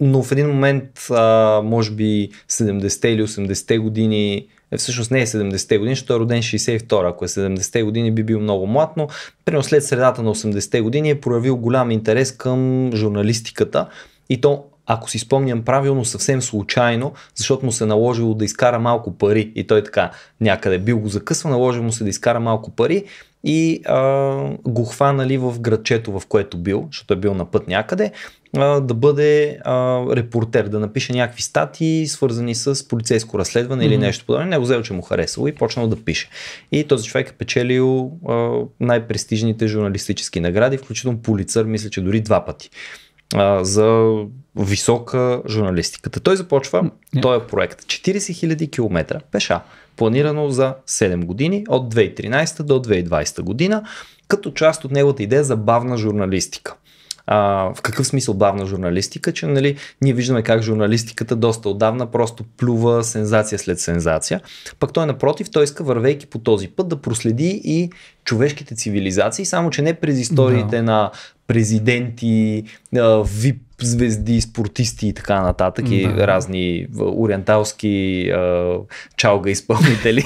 но в един момент, а, може би 70-те или 80-те години, е, всъщност не е 70-те години, защото е роден 62 ако е 70-те години би бил много млад, но примерно след средата на 80-те години е проявил голям интерес към журналистиката и то ако си спомням правилно, съвсем случайно, защото му се наложило да изкара малко пари и той така някъде бил го закъсва, наложил му се да изкара малко пари и а, го хванали в градчето, в което бил, защото е бил на път някъде, а, да бъде а, репортер, да напише някакви статии, свързани с полицейско разследване mm-hmm. или нещо подобно. го взел, че му харесало и почнал да пише. И този човек е печелил а, най-престижните журналистически награди, включително полицар, мисля, че дори два пъти а, за висока журналистиката. Той започва yeah. този е. е проект. 40 000 км пеша, планирано за 7 години, от 2013 до 2020 година, като част от неговата идея е за бавна журналистика. А, в какъв смисъл бавна журналистика, че нали, ние виждаме как журналистиката доста отдавна просто плюва сензация след сензация. Пък той напротив, той иска вървейки по този път да проследи и човешките цивилизации, само че не през историите да. на президенти, вип звезди, спортисти и така нататък да. и разни ориенталски чалга изпълнители.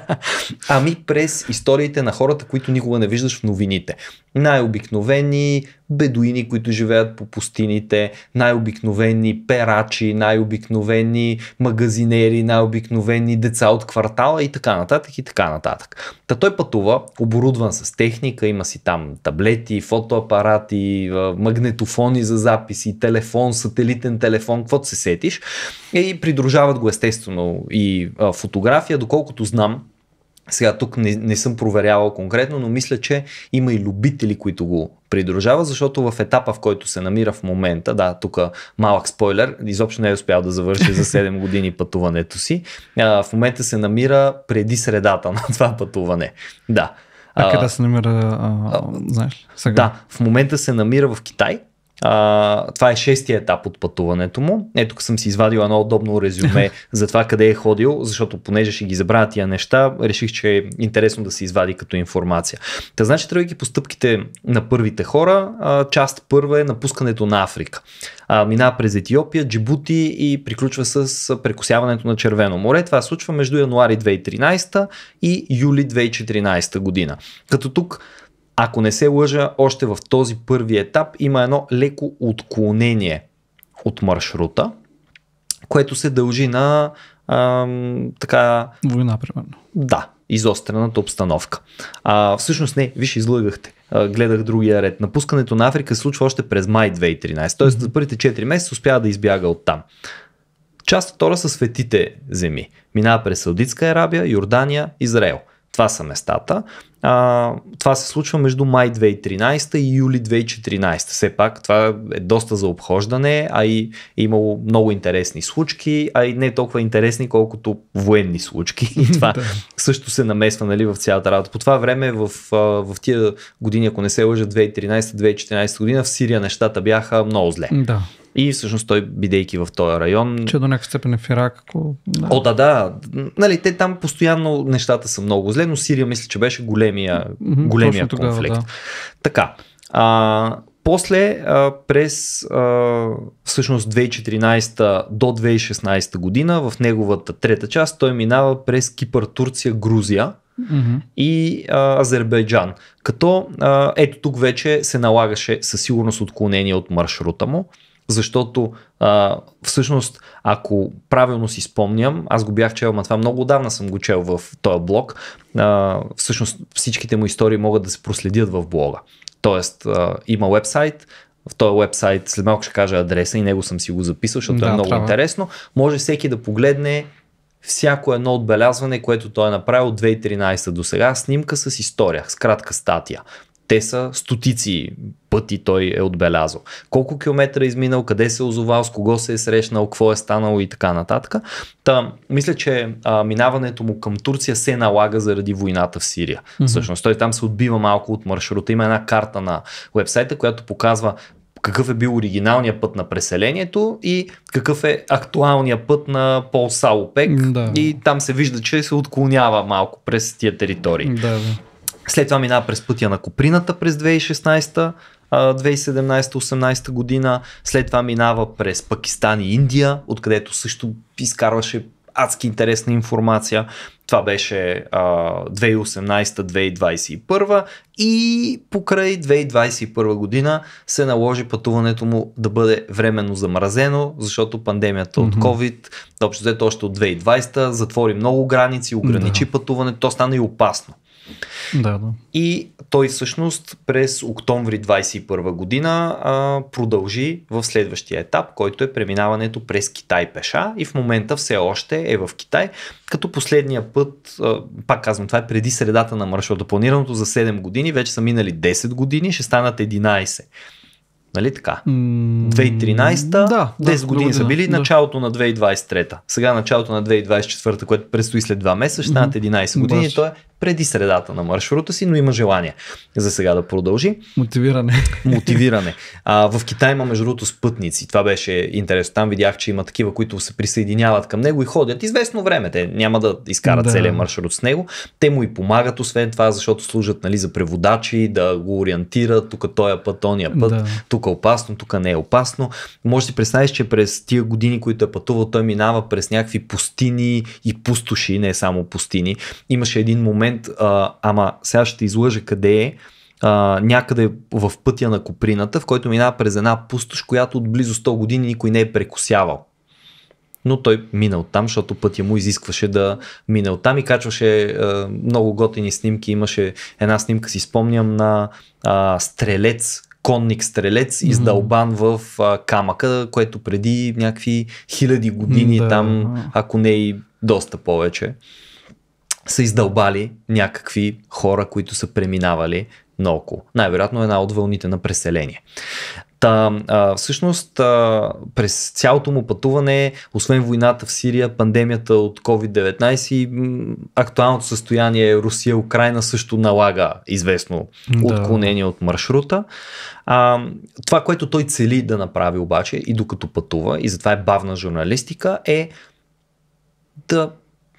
ами през историите на хората, които никога не виждаш в новините. Най-обикновени, бедуини, които живеят по пустините, най-обикновени перачи, най-обикновени магазинери, най-обикновени деца от квартала и така нататък и така нататък. Та той пътува, оборудван с техника, има си там таблети, фотоапарати, магнетофони за записи, телефон, сателитен телефон, каквото се сетиш. И придружават го естествено и фотография, доколкото знам, сега тук не, не съм проверявал конкретно, но мисля, че има и любители, които го придружава, защото в етапа, в който се намира в момента, да, тук малък спойлер, изобщо не е успял да завърши за 7 години пътуването си, а, в момента се намира преди средата на това пътуване. Да. А, а къде се намира, а, а, знаеш? Сега? Да, в момента се намира в Китай, а, това е шестия етап от пътуването му. Ето тук съм си извадил едно удобно резюме за това къде е ходил, защото понеже ще ги забравя тия неща, реших, че е интересно да се извади като информация. Та значи, тръгвайки по стъпките на първите хора, а, част първа е напускането на Африка. А, мина през Етиопия, Джибути и приключва с прекусяването на Червено море. Това случва между януари 2013 и юли 2014 година. Като тук ако не се лъжа, още в този първи етап има едно леко отклонение от маршрута, което се дължи на а, така... Война, примерно. Да, изострената обстановка. А, всъщност не, виж, излъгахте. А, гледах другия ред. Напускането на Африка се случва още през май 2013, Тоест, за първите 4 месеца успява да избяга от там. Част втора са светите земи. Минава през Саудитска Арабия, Йордания, Израел – това са местата. А, това се случва между май 2013 и юли 2014. Все пак това е доста за обхождане, а и е имало много интересни случки, а и не толкова интересни, колкото военни случки. И това също се намесва нали, в цялата работа. По това време в, в тия години, ако не се лъжа, 2013-2014 година в Сирия нещата бяха много зле. Да. И всъщност той, бидейки в този район. Че до някаква степен е в Ирак. Ако... Да. О, да, да. Нали, те там постоянно нещата са много зле, но Сирия мисля, че беше големия, големия Точно конфликт. тогава, конфликт. Да. Така. А, после а, през а, всъщност 2014 до 2016 година в неговата трета част той минава през Кипър, Турция, Грузия mm-hmm. и а, Азербайджан. Като а, ето тук вече се налагаше със сигурност отклонение от маршрута му защото а, всъщност, ако правилно си спомням, аз го бях чел, ма това много отдавна съм го чел в този блог, а, всъщност всичките му истории могат да се проследят в блога. Тоест, а, има вебсайт, в този вебсайт, след малко ще кажа адреса и него съм си го записал, защото е да, е много трябва. интересно, може всеки да погледне всяко едно отбелязване, което той е направил от 2013 до сега, снимка с история, с кратка статия те са стотици пъти той е отбелязал. Колко километра е изминал, къде се е озовал, с кого се е срещнал, какво е станало и така нататък. Та, мисля, че а, минаването му към Турция се налага заради войната в Сирия. Mm-hmm. Всъщност той там се отбива малко от маршрута. Има една карта на вебсайта, която показва какъв е бил оригиналният път на преселението и какъв е актуалният път на Пол Саупек. Да. И там се вижда, че се отклонява малко през тия територии. Да, да. След това минава през пътя на куприната през 2016 2017 2018 година, след това минава през Пакистан и Индия, откъдето също изкарваше адски интересна информация. Това беше 2018-2021 и покрай 2021 година се наложи пътуването му да бъде временно замразено, защото пандемията mm-hmm. от COVID, общо взето още от 2020, затвори много граници, ограничи да. пътуването, то стана и опасно. Да, да. И той всъщност през октомври 2021 година а, продължи в следващия етап, който е преминаването през Китай пеша и в момента все още е в Китай, като последния път, а, пак казвам, това е преди средата на маршрута, планираното за 7 години, вече са минали 10 години, ще станат 11. Нали така? 2013-та, да, 10 да, години са били, да. началото на 2023-та. Сега началото на 2024-та, което предстои след 2 месеца, ще станат 11 години. Баш. То е преди средата на маршрута си, но има желание за сега да продължи. Мотивиране. Мотивиране. А, в Китай има между другото спътници. Това беше интересно. Там видях, че има такива, които се присъединяват към него и ходят известно време. Те няма да изкарат да. целият маршрут с него. Те му и помагат, освен това, защото служат нали, за преводачи, да го ориентират. Тук този е път, ония път. Да. Тук е опасно, тук не е опасно. Може да си представиш, че през тия години, които е пътувал, той минава през някакви пустини и пустоши, не само пустини. Имаше един момент, момент, а, ама сега ще излъжа къде е, а, някъде в пътя на Коприната, в който минава през една пустош, която от близо 100 години никой не е прекусявал. Но той минал там, защото пътя му изискваше да мине оттам и качваше а, много готини снимки. Имаше една снимка, си спомням, на а, стрелец, конник стрелец, mm-hmm. издълбан в а, камъка, което преди някакви хиляди години mm-hmm. там, ако не и доста повече са издълбали някакви хора, които са преминавали наоколо. Най-вероятно една от вълните на преселение. Та, а, всъщност, а, през цялото му пътуване, освен войната в Сирия, пандемията от COVID-19 и м- актуалното състояние Русия-Украина също налага известно да. отклонение от маршрута. А, това, което той цели да направи обаче и докато пътува, и затова е бавна журналистика, е да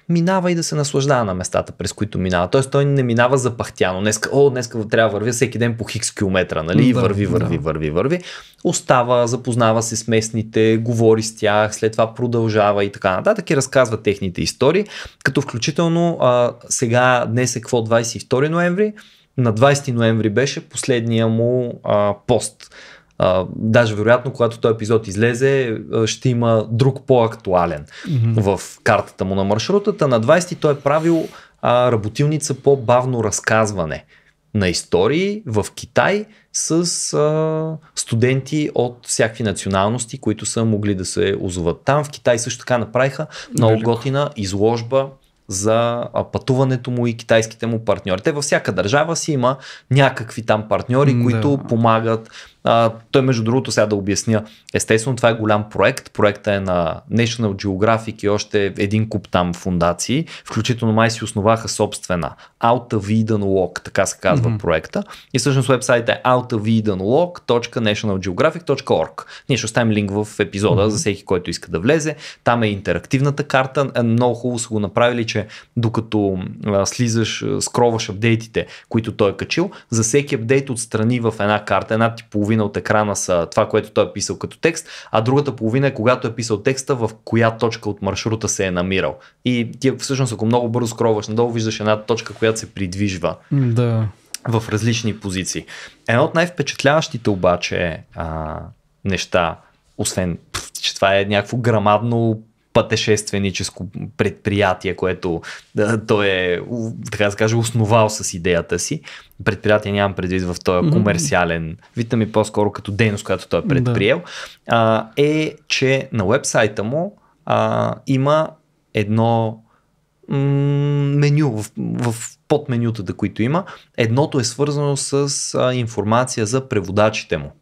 минава и да се наслаждава на местата, през които минава. Тоест той не минава запахтяно. Днеска, о, днеска трябва да вървя всеки ден по хикс километра, нали? И върви, върви, да. върви, върви. Остава, запознава се с местните, говори с тях, след това продължава и така нататък и разказва техните истории. Като включително а, сега, днес е какво, 22 ноември? На 20 ноември беше последния му а, пост а, даже вероятно, когато този епизод излезе, ще има друг по-актуален mm-hmm. в картата му на маршрутата. На 20 той е правил а, работилница по бавно разказване на истории в Китай с а, студенти от всякакви националности, които са могли да се озоват там. В Китай също така направиха много Велико. готина изложба за пътуването му и китайските му партньори. Те във всяка държава си има някакви там партньори, да. които помагат а, той между другото сега да обясня, естествено това е голям проект, проекта е на National Geographic и още един куп там фундации, включително май си основаха собствена Lock, така се казва mm-hmm. проекта и всъщност вебсайт е altavidanlog.nationalgeographic.org Ние ще оставим линк в епизода mm-hmm. за всеки, който иска да влезе, там е интерактивната карта, е, много хубаво са го направили, че докато а, слизаш, скроваш апдейтите, които той е качил, за всеки апдейт отстрани в една карта, една ти половина половина от екрана са това, което той е писал като текст, а другата половина е когато е писал текста, в коя точка от маршрута се е намирал. И ти всъщност, ако много бързо скроваш надолу, виждаш една точка, която се придвижва. Да. В различни позиции. Едно от най-впечатляващите обаче а, неща, освен, пф, че това е някакво грамадно пътешественическо предприятие, което да, той е, така да кажа, основал с идеята си. Предприятие нямам предвид в този комерциален вита ми по-скоро като дейност, която той е предприел, да. а, е, че на вебсайта му а, има едно м- меню, в, в подменютата, които има. Едното е свързано с а, информация за преводачите му.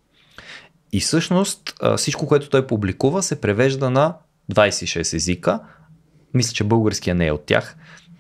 И всъщност всичко, което той публикува, се превежда на 26 езика. Мисля, че българския не е от тях.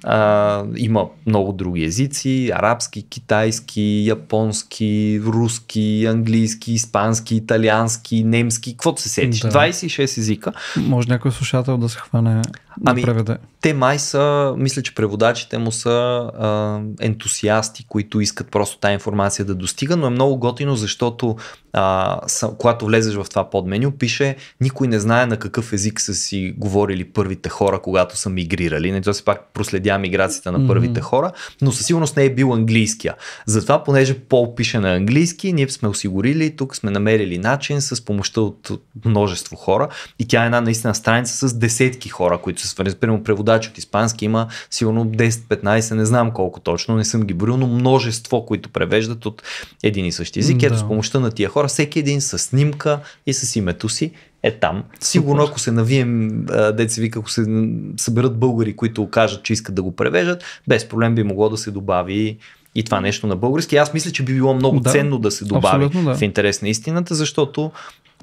А, има много други езици, арабски, китайски, японски, руски, английски, испански, италиански, немски, каквото се сетиш. Да. 26 езика. Може някой слушател да се хване. Ами, да преведе. те май са, мисля, че преводачите му са а, ентусиасти, които искат просто тази информация да достига, но е много готино, защото а, са, когато влезеш в това подменю, пише никой не знае на какъв език са си говорили първите хора, когато са мигрирали. Не, то си пак проследя миграцията на първите mm-hmm. хора, но със сигурност не е бил английския. Затова, понеже Пол пише на английски, ние сме осигурили, тук сме намерили начин с помощта от множество хора и тя е една наистина страница с десетки хора, които присъства. Примерно преводач от испански има сигурно 10-15, не знам колко точно, не съм ги брил, но множество, които превеждат от един и същи език. Да. Ето с помощта на тия хора, всеки един с снимка и с името си е там. Сигурно, ако се навием, деца вика, ако се съберат българи, които кажат, че искат да го превеждат, без проблем би могло да се добави и това нещо на български. Аз мисля, че би било много да, ценно да се добави да. в интерес на истината, защото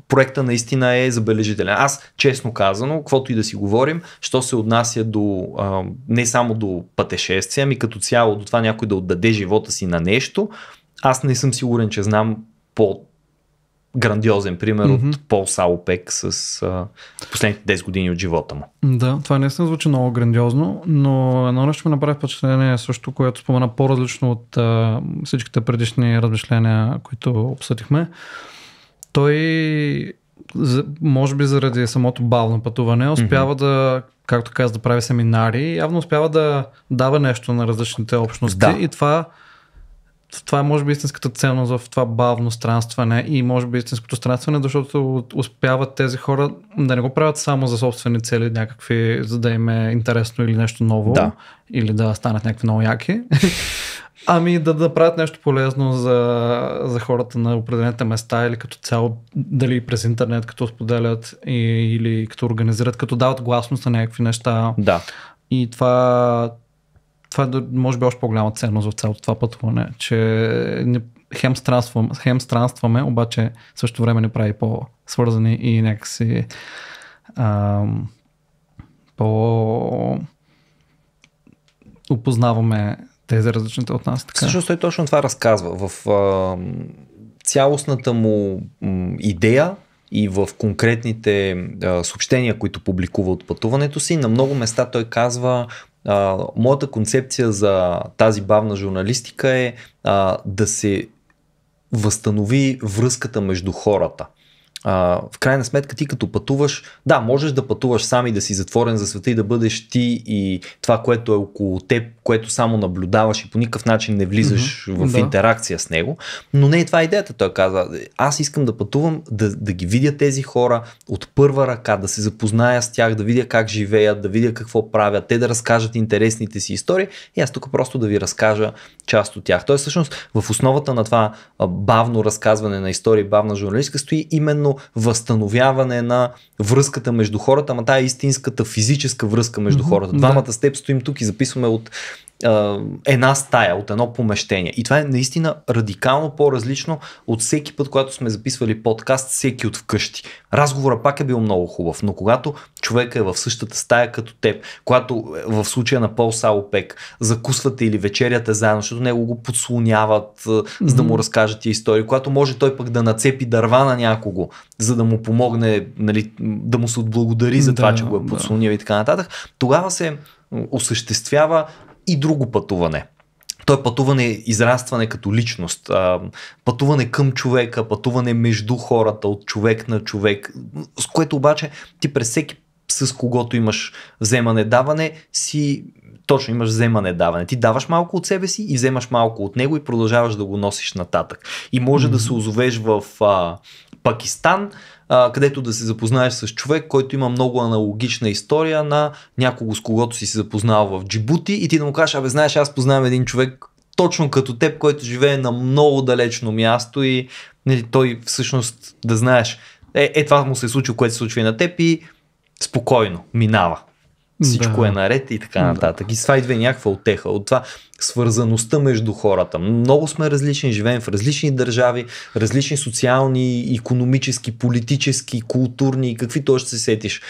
проекта наистина е забележителен. Аз, честно казано, каквото и да си говорим, що се отнася до а, не само до пътешествия, ами като цяло до това някой да отдаде живота си на нещо, аз не съм сигурен, че знам по грандиозен пример mm-hmm. от Пол Саупек с а, последните 10 години от живота му. Да, това наистина звучи много грандиозно, но едно нещо ми направи впечатление също, което спомена по-различно от а, всичките предишни размишления, които обсъдихме той може би заради самото бавно пътуване, успява mm-hmm. да, както каза, да прави семинари, явно успява да дава нещо на различните общности да. и това това е може би истинската ценност в това бавно странстване и може би истинското странстване, защото успяват тези хора да не го правят само за собствени цели някакви, за да им е интересно или нещо ново, да. или да станат някакви много яки, Ами да, да правят нещо полезно за, за хората на определените места или като цяло, дали през интернет, като споделят и, или като организират, като дават гласност на някакви неща. Да. И това, това е може би още по-голяма ценност в цялото това пътуване, че не, хем, странствам, хем странстваме, обаче също време не прави по-свързани и някакси ам, по опознаваме те за различните от нас. Така. Също, той точно това разказва. В а, цялостната му идея и в конкретните а, съобщения, които публикува от пътуването си, на много места той казва а, моята концепция за тази бавна журналистика е а, да се възстанови връзката между хората а, в крайна сметка ти като пътуваш, да, можеш да пътуваш сам и да си затворен за света и да бъдеш ти и това, което е около теб, което само наблюдаваш и по никакъв начин не влизаш mm-hmm, в да. интеракция с него. Но не е това идеята. Той каза, аз искам да пътувам, да, да ги видя тези хора от първа ръка, да се запозная с тях, да видя как живеят, да видя какво правят, те да разкажат интересните си истории и аз тук просто да ви разкажа част от тях. Тоест, всъщност, в основата на това бавно разказване на истории, бавна журналистика стои именно именно възстановяване на връзката между хората, ама тая истинската физическа връзка между mm-hmm, хората. Двамата да. степ стоим тук и записваме от една стая, от едно помещение. И това е наистина радикално по-различно от всеки път, когато сме записвали подкаст, всеки от вкъщи. Разговора пак е бил много хубав, но когато човека е в същата стая като теб, когато е, в случая на Пол Саопек закусвате или вечеряте заедно, защото него го подслоняват, mm-hmm. за да му разкажат истории, когато може той пък да нацепи дърва на някого, за да му помогне, нали, да му се отблагодари за да, това, че го е подслонил да. и така нататък, тогава се осъществява и друго пътуване. Той е пътуване, израстване като личност, пътуване към човека, пътуване между хората, от човек на човек, с което обаче ти през всеки с когото имаш вземане-даване, си точно имаш вземане-даване. Ти даваш малко от себе си и вземаш малко от него и продължаваш да го носиш нататък. И може mm-hmm. да се озовеш в а, Пакистан, а, където да се запознаеш с човек, който има много аналогична история на някого с когото си се запознал в Джибути и ти да му кажеш, абе знаеш, аз познавам един човек точно като теб, който живее на много далечно място и нали, той всъщност да знаеш, е, е това му се е случило, което се случва и на теб и спокойно минава всичко да. е наред и така нататък. Да. И това идва някаква отеха. От това свързаността между хората. Много сме различни, живеем в различни държави, различни социални, економически, политически, културни и какви още се сетиш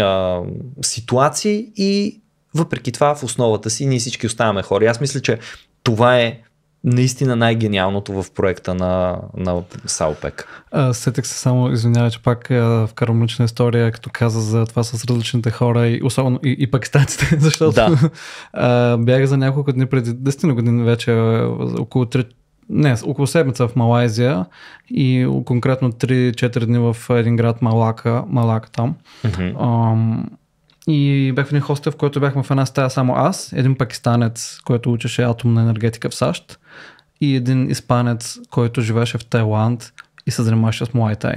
а, ситуации и въпреки това в основата си ние всички оставаме хора. аз мисля, че това е наистина най-гениалното в проекта на, на Саупек. Сетък сетих се само, извинявай, че пак в вкарам лична история, като каза за това с различните хора и особено и, и пакистанците, защото да. а, бях за няколко дни преди 10 години вече, около 3, не, около седмица в Малайзия и конкретно 3-4 дни в един град Малака, Малака там. Mm-hmm. И бях в един хостел, в който бяхме в една стая само аз, един пакистанец, който учеше атомна енергетика в САЩ и един испанец, който живееше в Тайланд и се занимаваше с муайтай.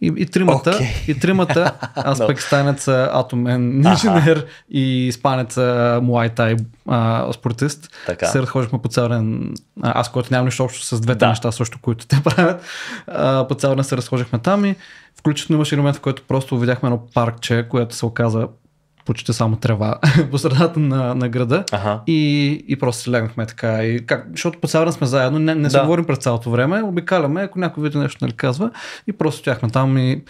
И, и тримата, okay. и тримата, аз no. пакистанеца атомен инженер Aha. и испанеца муайтай спортист, така. се разхождахме по цял ден, аз който нямам нищо общо с двете да. неща също, които те правят, а, по цял ден се разхождахме там и включително имаше момент, в който просто видяхме едно паркче, което се оказа почти само трева по средата на, на града ага. и, и просто се легнахме така. И как, защото по цял сме заедно, не, не се да. говорим през цялото време, обикаляме, ако някой види нещо, нали казва и просто тяхме там и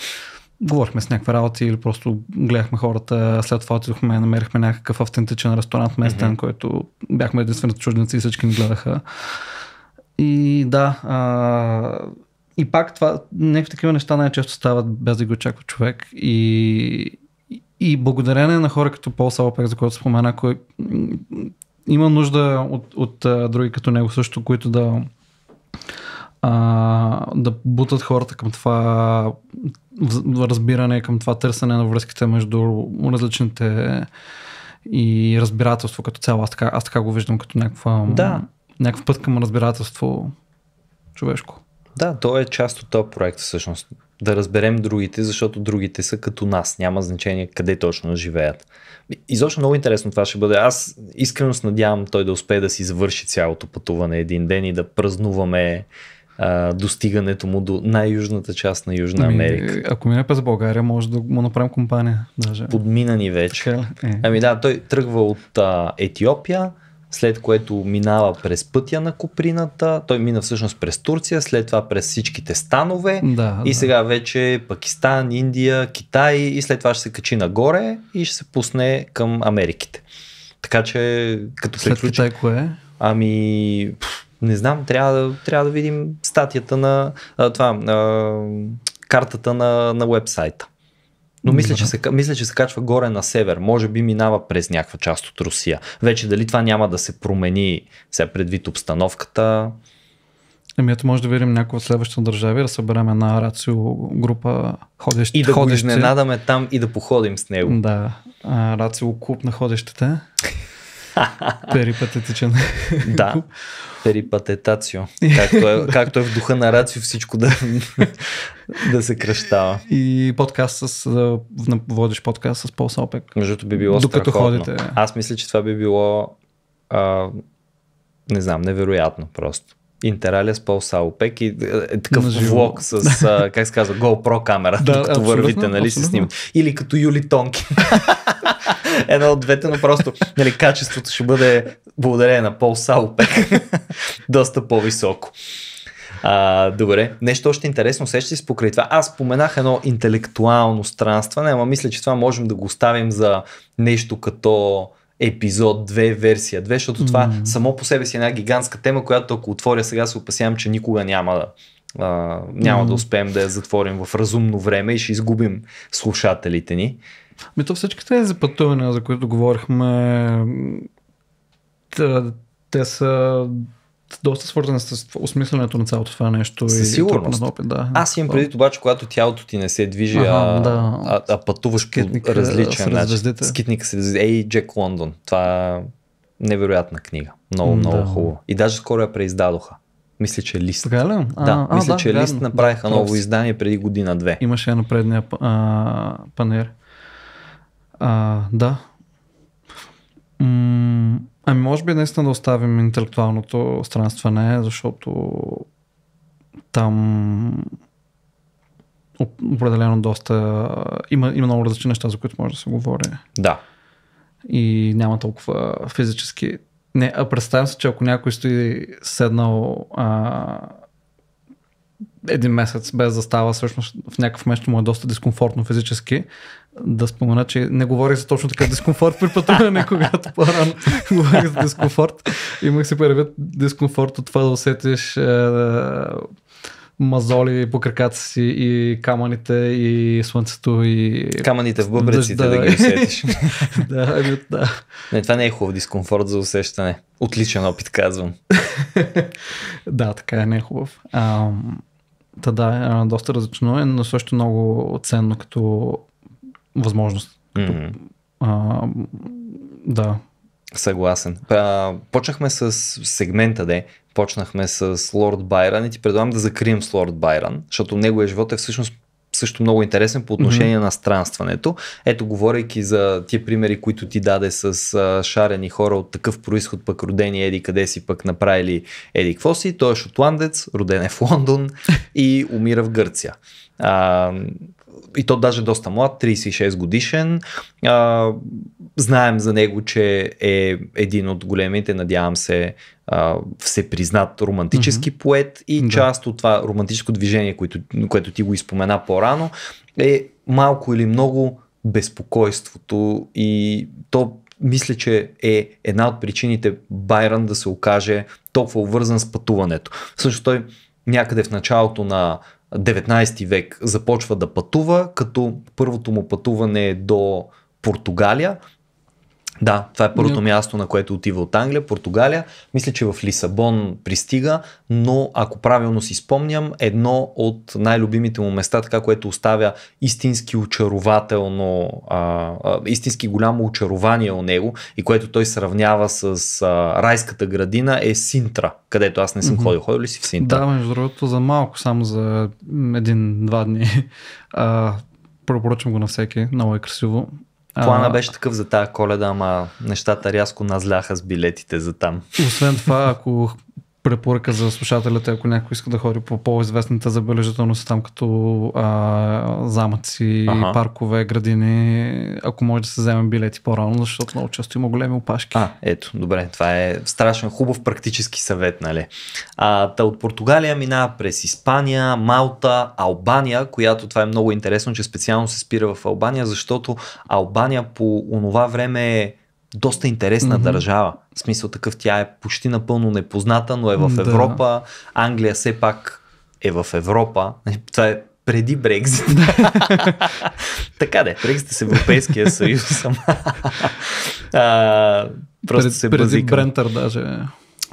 говорихме с някаква работа или просто гледахме хората, след това отидохме, намерихме някакъв автентичен ресторант местен, mm-hmm. който бяхме единствените чужденци и всички ни гледаха. И да, а, и пак това, някакви такива неща най-често стават без да го очаква човек и, и благодарение на хора като Пол Салпек, за който спомена, кой има нужда от, от други като него също, които да, а, да бутат хората към това разбиране, към това търсене на връзките между различните и разбирателство като цяло. Аз така, аз така го виждам като някаква, да. някакъв път към разбирателство човешко. Да, то е част от този проект всъщност да разберем другите, защото другите са като нас. Няма значение къде точно живеят. Изобщо много интересно това ще бъде. Аз искрено се надявам той да успее да си завърши цялото пътуване един ден и да празнуваме а, достигането му до най-южната част на Южна ами, Америка. Ами, ако мине през България, може да му направим компания. Даже. Подмина ни вече. Така, е. Ами да, той тръгва от а, Етиопия, след което минава през пътя на Куприната, той мина всъщност през Турция, след това през всичките станове да, и да. сега вече Пакистан, Индия, Китай и след това ще се качи нагоре и ще се пусне към Америките. Така че като след приключи... Китай кое? Ами, не знам, трябва да, трябва да видим статията на а, това, а, картата на, на вебсайта. Но мисля че, се, мисля, че се качва горе на север. Може би минава през някаква част от Русия. Вече дали това няма да се промени сега предвид обстановката? Еми ето може да видим някаква от държава държави, да съберем една рацио група ходещи. И да ходещи. го изненадаме там и да походим с него. Да, рацио клуб на ходещите. Перипатетичен. да. Перипатетацио. Както е, както е в духа на Рацио всичко да, да се кръщава. И подкаст с... Водиш подкаст с Пол Салпек. Между би било Докато страхотно. ходите. Аз мисля, че това би било а, не знам, невероятно просто. Интералес Полсаопек и е, е такъв влог с, а, как се казва, GoPro камера, да, докато вървите, нали, се снимат. Или като Юли Тонки. Едно от двете, но просто нали, качеството ще бъде благодарение на пол-сал Полсаопек доста по-високо. А, добре, нещо още интересно сеща си покрай това. Аз споменах едно интелектуално странстване, ама мисля, че това можем да го оставим за нещо като епизод 2, версия 2, защото mm-hmm. това само по себе си е една гигантска тема, която ако отворя сега се опасявам, че никога няма да, а, няма mm-hmm. да успеем да я затворим в разумно време и ще изгубим слушателите ни. Ми то всички тези пътувания, за които говорихме, те са доста свързана с осмисленето на цялото това нещо. Със и сигурност. И опит, да. Аз имам предвид обаче, когато тялото ти не се движи, ага, а, да. а, а пътуваш Скитника, по различен начин. Скитника се Ей, Джек Лондон. Това е невероятна книга. Много, М, много да. хубаво. И даже скоро я преиздадоха. Мисля, че е лист. Така ли? Да, а, мисля, а, да, че е лист направиха да, ново просто. издание преди година-две. Имаше на предния а, панер. А, да. М- Ами може би наистина да оставим интелектуалното странстване, защото там определено доста... Има, има много различни неща, за които може да се говори. Да. И няма толкова физически... Не, а представям се, че ако някой стои седнал а, един месец без да става, всъщност в някакъв момент му е доста дискомфортно физически. Да спомена, че не говорих за точно така дискомфорт при пътуване, когато по-рано говорих за дискомфорт. Имах си първият дискомфорт от това да усетиш е, мазоли по краката си и камъните и слънцето и... Камъните в бъбреците да, да ги усетиш. да, ами, да. Не, това не е хубав дискомфорт за усещане. Отличен опит, казвам. да, така е, не е хубав. Ам... Та да, е, доста различно е, но също много ценно като възможност. Като, mm-hmm. а, да. Съгласен. А, почнахме с сегмента, де. Почнахме с Лорд Байран и ти предлагам да закрием с Лорд Байран, защото неговия живот е всъщност също много интересен по отношение mm-hmm. на странстването. Ето, говорейки за тия примери, които ти даде с а, шарени хора от такъв происход, пък родени еди къде си, пък направили еди какво си, той е шотландец, роден е в Лондон и умира в Гърция. А, и то даже доста млад, 36 годишен. А, знаем за него, че е един от големите, надявам се, а, всепризнат романтически mm-hmm. поет и да. част от това романтическо движение, което, което ти го изпомена по-рано, е малко или много безпокойството и то мисля, че е една от причините Байран да се окаже толкова вързан с пътуването. Също той някъде в началото на 19 век започва да пътува, като първото му пътуване е до Португалия, да, това е първото място, на което отива от Англия, Португалия. Мисля, че в Лисабон пристига, но ако правилно си спомням, едно от най-любимите му места, така което оставя истински очарователно, а, а, истински голямо очарование у него и което той сравнява с а, райската градина е Синтра, където аз не съм mm-hmm. ходил. Ходил ли си в Синтра? Да, между другото, за малко, само за един-два дни. А, препоръчвам го на всеки. Много е красиво. Плана беше такъв за тази коледа, ама нещата рязко назляха с билетите за там. Освен това, ако препоръка за слушателите, ако някой иска да ходи по по-известната забележителност, там като а, замъци, ага. паркове, градини, ако може да се вземе билети по-рано, защото много често има големи опашки. А, ето, добре, това е страшен хубав практически съвет, нали? А, та от Португалия мина през Испания, Малта, Албания, която това е много интересно, че специално се спира в Албания, защото Албания по онова време е доста интересна mm-hmm. държава. В смисъл такъв тя е почти напълно непозната, но е в Европа. Да. Англия все пак е в Европа. Това е преди Брекзит. така да, Брекзит е с Европейския съюз. а, просто Пред, се бъзикам. Преди Брентър даже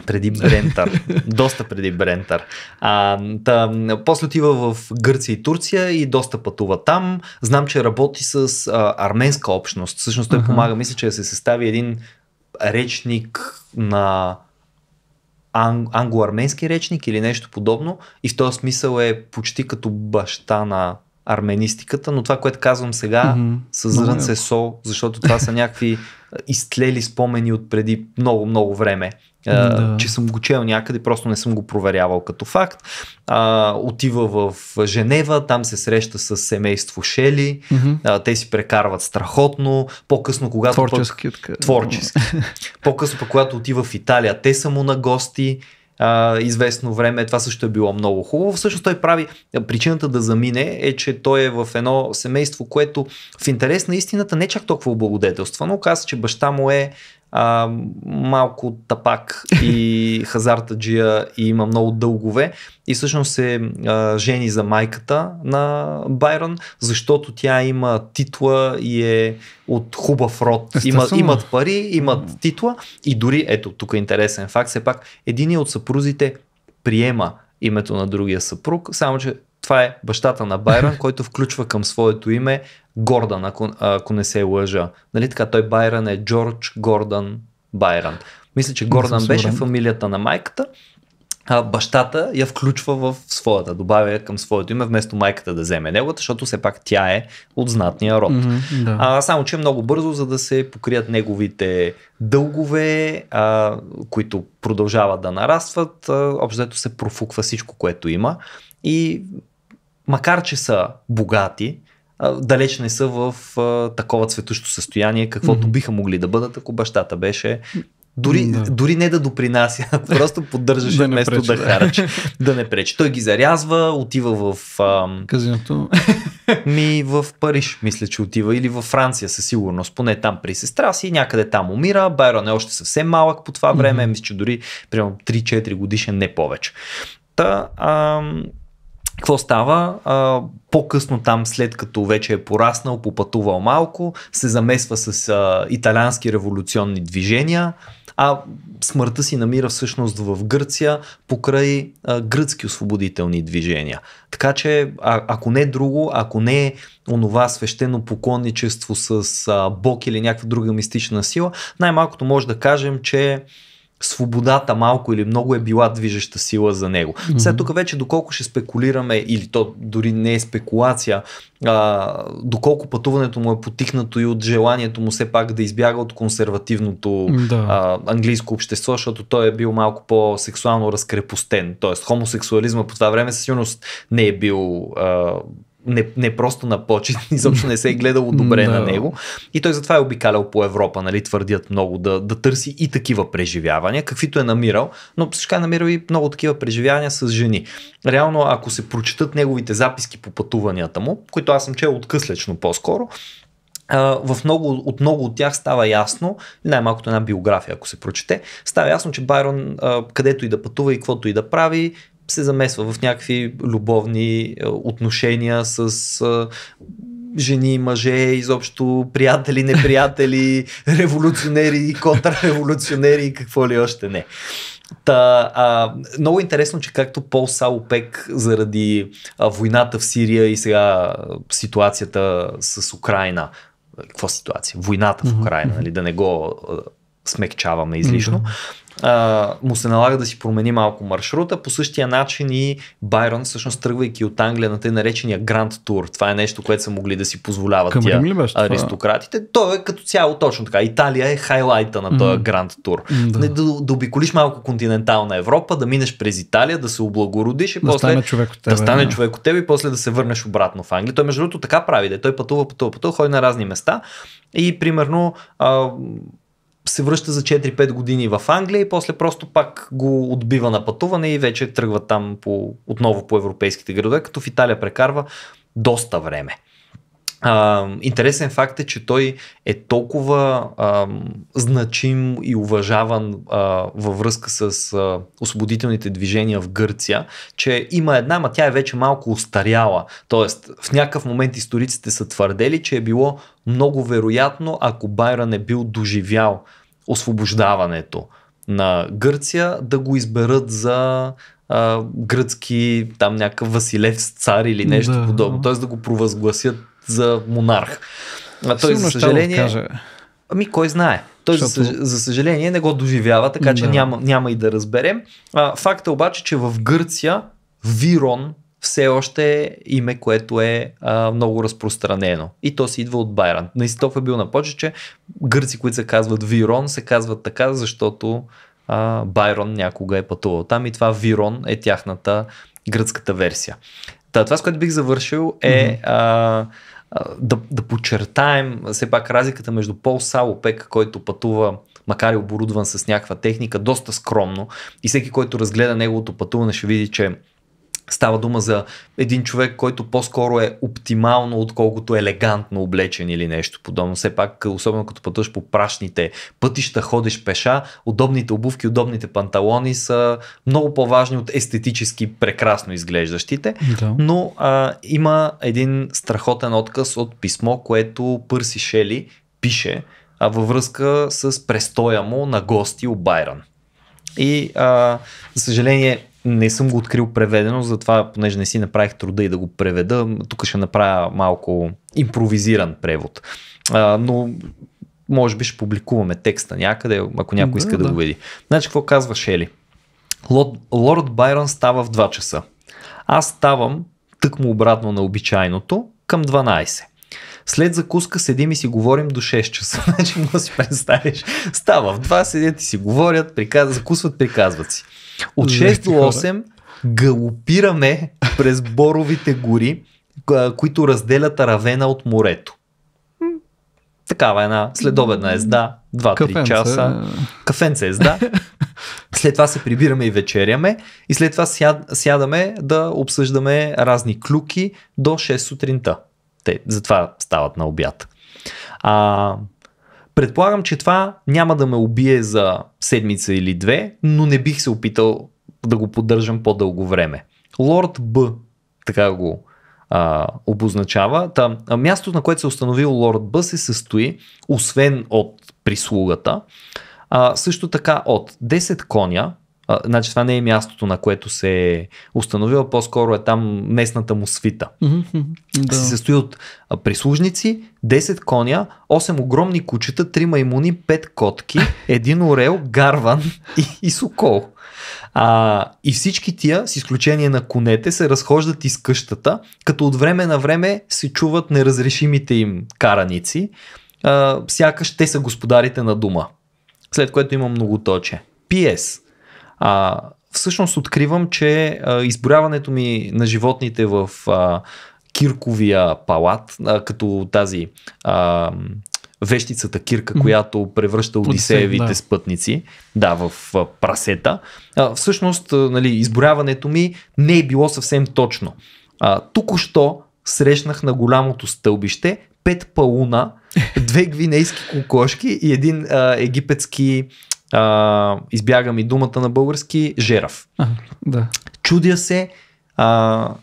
преди Брентър. доста преди Брентър. А, та, после отива в Гърция и Турция и доста пътува там. Знам, че работи с а, арменска общност. Всъщност той uh-huh. помага, мисля, че да се състави един речник на ан- англо-арменски речник или нещо подобно. И в този смисъл е почти като баща на арменистиката, но това, което казвам сега uh-huh. с зрънце сол, защото това са някакви изтлели спомени от преди много-много време. Е, да. че съм го чел някъде, просто не съм го проверявал като факт. А, отива в Женева, там се среща с семейство Шели, mm-hmm. а, те си прекарват страхотно. По-късно, когато. Творчески. Пък... Творчески. По-късно, пък, когато отива в Италия, те са му на гости а, известно време. Това също е било много хубаво. Всъщност той прави. Причината да замине е, че той е в едно семейство, което в интерес на истината не е чак толкова облагодетелства, но каза, че баща му е а, малко тапак и хазартаджия и има много дългове и всъщност се а, жени за майката на Байрон, защото тя има титла и е от хубав род. Има, имат пари, имат титла и дори, ето тук е интересен факт, все пак един от съпрузите приема името на другия съпруг, само че това е бащата на Байран, който включва към своето име Гордан, ако, ако не се лъжа. Нали така, той Байран е Джордж Гордан Байран. Мисля, че Гордан беше фамилията на майката, а бащата я включва в своята, добавя към своето име, вместо майката да вземе неговата, защото все пак тя е от знатния род. Mm-hmm, да. а, само, че е много бързо, за да се покрият неговите дългове, а, които продължават да нарастват, а, общо се профуква всичко, което има и макар че са богати, далеч не са в а, такова цветущо състояние, каквото mm-hmm. биха могли да бъдат, ако бащата беше. Дори, да. дори не да допринася, просто поддържаш да вместо да, харач. да не пречи. Той ги зарязва, отива в... Ам... Казиното. Ми в Париж, мисля, че отива. Или във Франция със сигурност. Поне там при сестра си, някъде там умира. Байрон е още съвсем малък по това време. Mm-hmm. Мисля, че дори примерно 3-4 годишен, не повече. Та, ам какво става? А, по-късно там, след като вече е пораснал, попътувал малко, се замесва с а, италиански революционни движения, а смъртта си намира всъщност в Гърция покрай а, гръцки освободителни движения. Така че, а, ако не друго, ако не е онова свещено поклонничество с а, Бог или някаква друга мистична сила, най-малкото може да кажем, че свободата малко или много е била движеща сила за него. Mm-hmm. Сега тук вече доколко ще спекулираме, или то дори не е спекулация, а, доколко пътуването му е потихнато и от желанието му все пак да избяга от консервативното да. а, английско общество, защото той е бил малко по-сексуално разкрепостен. Тоест хомосексуализма по това време със сигурност не е бил а, не, не просто на почет, изобщо не се е гледало добре no. на него. И той затова е обикалял по Европа, нали, твърдят много да, да търси и такива преживявания, каквито е намирал, но също е намирал и много такива преживявания с жени. Реално, ако се прочитат неговите записки по пътуванията му, които аз съм чел откъслечно по-скоро, в много, от много от тях става ясно, най-малкото една биография, ако се прочете, става ясно, че Байрон, където и да пътува и каквото и да прави, се замесва в някакви любовни е, отношения с е, жени, мъже, изобщо приятели, неприятели, революционери, контрреволюционери и какво ли още не. Та, а, много интересно, че както Пол Саупек заради а, войната в Сирия и сега ситуацията с Украина, е, какво ситуация? Войната в Украина, mm-hmm. нали, да не го а, смекчаваме излишно. Mm-hmm а, му се налага да си промени малко маршрута. По същия начин и Байрон, всъщност тръгвайки от Англия на тъй наречения Гранд Тур, това е нещо, което са могли да си позволяват тия ли беше, аристократите. Той е като цяло точно така. Италия е хайлайта на този mm. Гранд Тур. Mm, да. да, да обиколиш малко континентална Европа, да минеш през Италия, да се облагородиш и да после стане човек от тебе, да стане да. човек от теб и после да се върнеш обратно в Англия. Той между другото така прави, да той пътува, пътува, пътува, ходи на разни места и примерно а, се връща за 4-5 години в Англия и после просто пак го отбива на пътуване и вече тръгва там по, отново по европейските градове, като в Италия прекарва доста време. А, интересен факт е, че той е толкова а, значим и уважаван а, във връзка с а, освободителните движения в Гърция, че има една, ма тя е вече малко устаряла. Тоест, в някакъв момент историците са твърдели, че е било много вероятно, ако Байран е бил доживял освобождаването на Гърция, да го изберат за гръцки, там някакъв Василев цар или нещо да. подобно. Тоест да го провъзгласят за монарх. А той, Сигурно за съжаление... Каже. Ами, кой знае? Той, Защото... за, съжаление, не го доживява, така че да. няма, няма и да разберем. А, факт е обаче, че в Гърция Вирон все още е име, което е а, много разпространено. И то си идва от Байран. Наистина е бил на почет, че гърци, които се казват Вирон, се казват така, защото а, Байрон някога е пътувал там и това Вирон е тяхната гръцката версия. Та, това, с което бих завършил е... Mm-hmm. А, да, да подчертаем все пак разликата между Пол Салопек, който пътува макар и оборудван с някаква техника, доста скромно и всеки, който разгледа неговото пътуване ще види, че Става дума за един човек, който по-скоро е оптимално, отколкото елегантно облечен или нещо подобно. Все пак, особено като пътуваш по прашните пътища, ходиш пеша, удобните обувки, удобните панталони са много по-важни от естетически прекрасно изглеждащите. Да. Но а, има един страхотен отказ от писмо, което Пърси Шели пише а, във връзка с престоя му на гости у Байрон. И, а, за съжаление, не съм го открил преведено, затова, понеже не си направих труда и да го преведа, тук ще направя малко импровизиран превод. А, но може би ще публикуваме текста някъде, ако някой иска да, да, да го види. Значи, какво казва Шели? Лорд, Лорд Байрон става в 2 часа. Аз ставам тъкмо обратно на обичайното към 12. След закуска седим и си говорим до 6 часа. Значи му си представиш. Става в 2, седят и си говорят, приказ... закусват, приказват си. От 6 до 8 галопираме през боровите гори, които разделят равена от морето. Такава една следобедна езда, 2-3 часа. Кафенце езда. След това се прибираме и вечеряме и след това сядаме да обсъждаме разни клюки до 6 сутринта. Те затова стават на обяд. А, предполагам, че това няма да ме убие за седмица или две, но не бих се опитал да го поддържам по-дълго време. Лорд Б, така го а, обозначава. Та, мястото, на което се е установил Лорд Б, се състои, освен от прислугата, а, също така от 10 коня, а, значи това не е мястото, на което се е установила, по-скоро е там местната му свита. Mm-hmm, да. Се състои от прислужници, 10 коня, 8 огромни кучета, 3 маймуни, 5 котки, един орел, гарван и, и сокол. А, и всички тия, с изключение на конете, се разхождат из къщата, като от време на време се чуват неразрешимите им караници, а, сякаш те са господарите на дума. След което има многоточе. Пиес а, всъщност откривам, че а, изборяването ми на животните в а, Кирковия палат, а, като тази а, вещицата кирка, mm. която превръща Одисеевите да. спътници да, в прасета. А, всъщност, а, нали, изборяването ми не е било съвсем точно. А, току-що срещнах на голямото стълбище пет пауна, две гвинейски кокошки и един а, египетски а, избягам и думата на български, Жерав. А, да. Чудя се, а,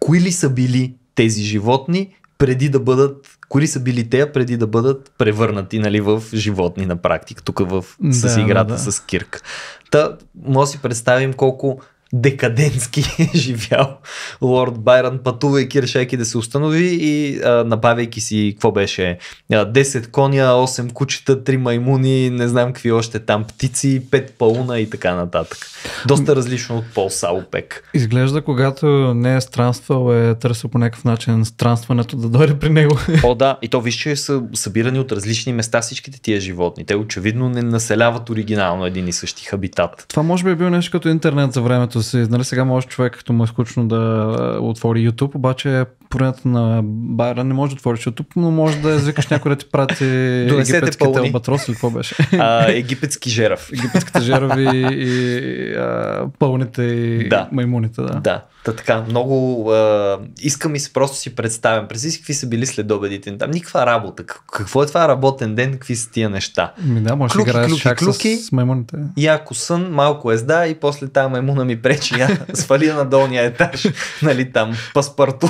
кои ли са били тези животни преди да бъдат, кои са били те преди да бъдат превърнати нали, в животни на практика, тук в, с да, играта да. с Кирк. Та, може да си представим колко декадентски живял Лорд Байрон, пътувайки, решайки да се установи и а, набавяйки си, какво беше, а, 10 коня, 8 кучета, 3 маймуни, не знам какви още там птици, 5 пауна и така нататък. Доста различно от Пол Саупек. Изглежда, когато не е странствал, е търсил по някакъв начин странстването да дойде при него. О, да, и то виж, че са събирани от различни места всичките тия животни. Те очевидно не населяват оригинално един и същи хабитат. Това може би е бил нещо като интернет за времето се, нали сега може човек, като му е скучно да отвори YouTube, обаче поредната на Байра не може да отвориш YouTube, но може да извикаш някой да ти прати египетските албатроси или какво беше? А, египетски жерав. Египетските жерави и, и а, пълните и да. маймуните. Да, да. Та, така, много а, искам и се просто си представям. през си какви са били следобедите. Там никаква работа. Какво е това работен ден, какви са тия неща? Ми да, може да играеш клюки, клюки, с маймуните. И ако сън, малко езда и после тая маймуна ми пречи, я свали на долния етаж, нали там, паспарто.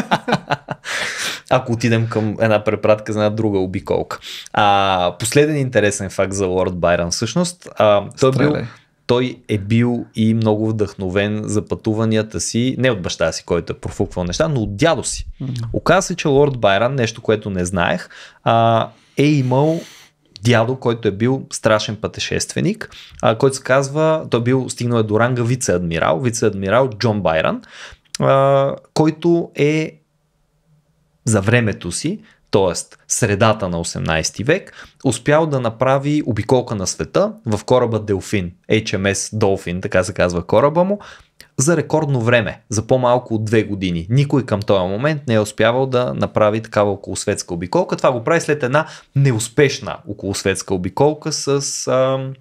Ако отидем към една препратка за една друга обиколка. А, последен интересен факт за Лорд Байрон всъщност. А, той, е бил, той е бил и много вдъхновен за пътуванията си, не от баща си, който е профуквал неща, но от дядо си. Mm-hmm. Оказва се, че Лорд Байран, нещо, което не знаех, а, е имал дядо, който е бил страшен пътешественик, а, който се казва, той е бил стигнал е до ранга вице-адмирал, вице-адмирал Джон Байран а, който е за времето си, т.е. средата на 18 век, успял да направи обиколка на света в кораба Делфин, HMS Dolphin, така се казва кораба му, за рекордно време, за по-малко от две години. Никой към този момент не е успявал да направи такава околосветска обиколка. Това го прави след една неуспешна околосветска обиколка с ам,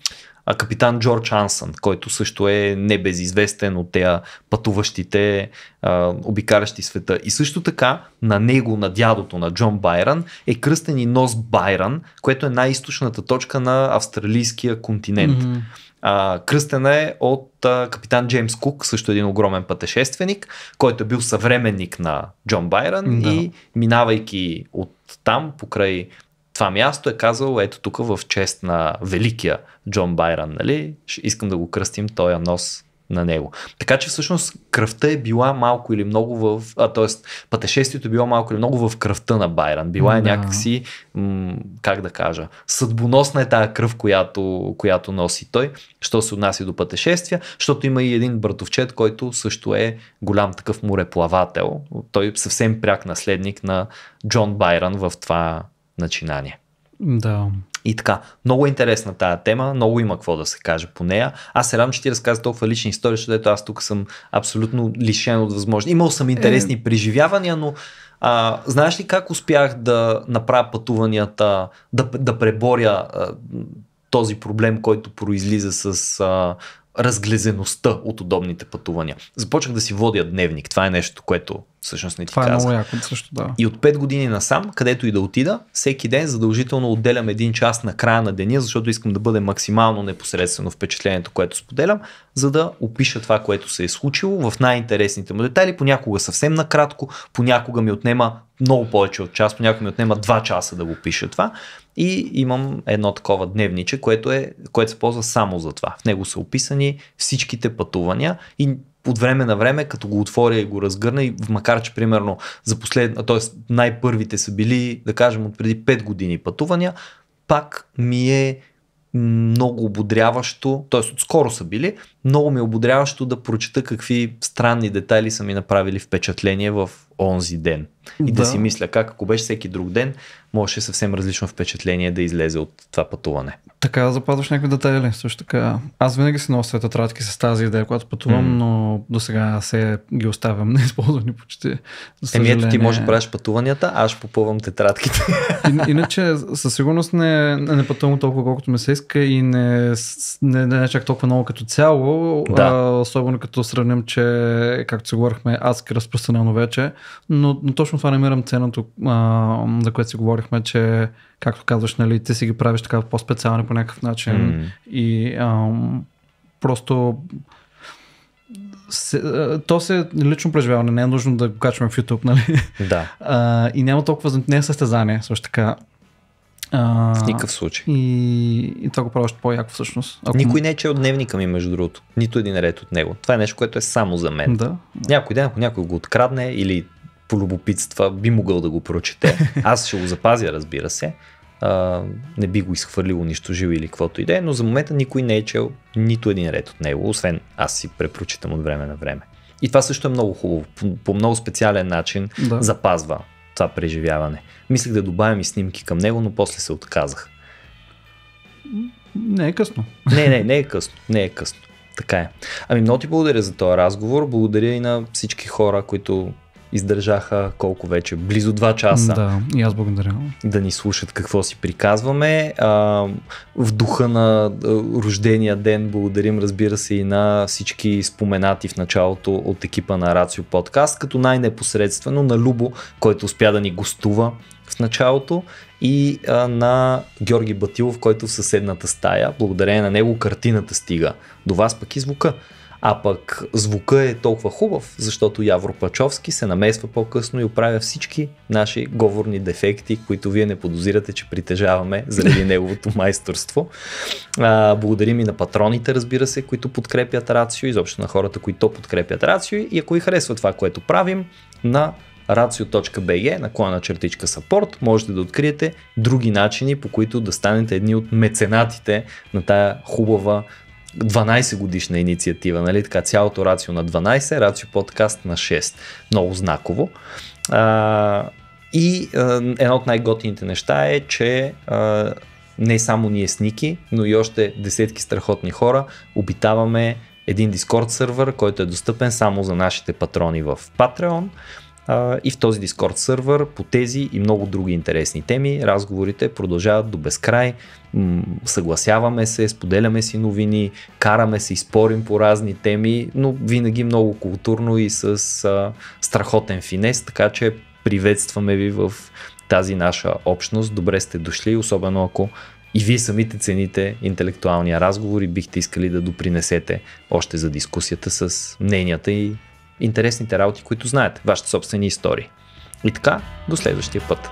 а капитан Джордж Ансън, който също е небезизвестен от тея пътуващите, а, обикаращи света. И също така на него, на дядото на Джон Байран, е кръстен и нос Байран, което е най-источната точка на австралийския континент. Mm-hmm. А, кръстена е от а, капитан Джеймс Кук, също един огромен пътешественик, който е бил съвременник на Джон Байран да. и минавайки от там, покрай това място е казал, ето тук в чест на великия Джон Байран, нали? Искам да го кръстим този нос на него. Така че всъщност кръвта е била малко или много в... А, т.е. пътешествието е било малко или много в кръвта на Байран. Била е да. някакси, м- как да кажа, съдбоносна е тая кръв, която, която носи той, що се отнася до пътешествия, защото има и един братовчет, който също е голям такъв мореплавател. Той е съвсем пряк наследник на Джон Байран в това начинание. Да. И така, много е интересна тази тема, много има какво да се каже по нея. Аз се радвам, че ти разказа толкова лични истории, защото аз тук съм абсолютно лишен от възможност. Имал съм интересни е... преживявания, но а, знаеш ли как успях да направя пътуванията, да, да преборя а, този проблем, който произлиза с а, разглезеността от удобните пътувания. Започнах да си водя дневник. Това е нещо, което всъщност не ти Това е казах. е много яко също, да. И от 5 години насам, където и да отида, всеки ден задължително отделям един час на края на деня, защото искам да бъде максимално непосредствено впечатлението, което споделям, за да опиша това, което се е случило в най-интересните му детайли. Понякога съвсем накратко, понякога ми отнема много повече от час, понякога ми отнема 2 часа да го пиша това, и имам едно такова дневниче, което, е, което се ползва само за това. В него са описани всичките пътувания и от време на време, като го отворя и го разгърна, и макар че примерно за последно, т.е. най-първите са били, да кажем, от преди 5 години пътувания, пак ми е много ободряващо, т.е. отскоро са били, много ми е ободряващо да прочета какви странни детайли са ми направили впечатление в онзи ден. И да, да си мисля как, ако беше всеки друг ден, можеше съвсем различно впечатление да излезе от това пътуване. Така запазваш някакви детайли. Също така. Аз винаги си нося тетрадки с тази идея, когато пътувам, mm. но до сега се ги оставям неизползвани почти. Еми ето ти може да правиш пътуванията, а аз попълвам тетрадките. И, иначе със сигурност не, не пътувам толкова колкото ме се иска и не, не, не, не чак толкова много като цяло, много, да. а, особено като сравним, че, както се говорихме, адски разпространено вече, но, но точно това намирам ценното, а, за което си говорихме, че, както казваш, нали, ти си ги правиш така по-специални по някакъв начин mm. и а, просто се, то се лично преживяване, не е нужно да го качваме в YouTube, нали? Да. А, и няма толкова, не е състезание, също така. А, в никакъв случай. И, и това го прави още по-яко всъщност. Ако... Никой не е чел дневника ми, между другото. Нито един ред от него. Това е нещо, което е само за мен. Да. Някой ден, ако някой го открадне или по любопитства, би могъл да го прочете. Аз ще го запазя, разбира се. А, не би го изхвърлил, унищожил или каквото и да е, но за момента никой не е чел нито един ред от него, освен аз си препрочитам от време на време. И това също е много хубаво. По, по много специален начин да. запазва това преживяване. Мислех да добавям и снимки към него, но после се отказах. Не е късно. Не, не, не е късно. Не е късно. Така е. Ами много ти благодаря за този разговор. Благодаря и на всички хора, които издържаха колко вече? Близо 2 часа. Да, и аз благодаря. Да ни слушат какво си приказваме. А, в духа на рождения ден благодарим, разбира се, и на всички споменати в началото от екипа на Рацио Подкаст, като най-непосредствено на Любо, който успя да ни гостува в началото и а, на Георги Батилов, който в съседната стая, благодарение на него картината стига до вас пък и звука. А пък звука е толкова хубав, защото Явро Пачовски се намесва по-късно и оправя всички наши говорни дефекти, които вие не подозирате, че притежаваме заради неговото майсторство. А, благодарим и на патроните, разбира се, които подкрепят Рацио, изобщо на хората, които подкрепят Рацио и ако и харесва това, което правим, на racio.bg наклона чертичка support можете да откриете други начини по които да станете едни от меценатите на тая хубава 12 годишна инициатива, нали? Така цялото рацио на 12, рацио подкаст на 6. Много знаково. А, и а, едно от най-готините неща е, че а, не само ние с Ники, но и още десетки страхотни хора обитаваме един Discord сервер, който е достъпен само за нашите патрони в Patreon а, и в този Discord сервер по тези и много други интересни теми. Разговорите продължават до безкрай. М- съгласяваме се, споделяме си новини, караме се и спорим по разни теми, но винаги много културно и с а, страхотен финес, така че приветстваме ви в тази наша общност. Добре сте дошли, особено ако и вие самите цените интелектуалния разговор и бихте искали да допринесете още за дискусията с мненията и интересните работи, които знаете, вашите собствени истории. И така, до следващия път.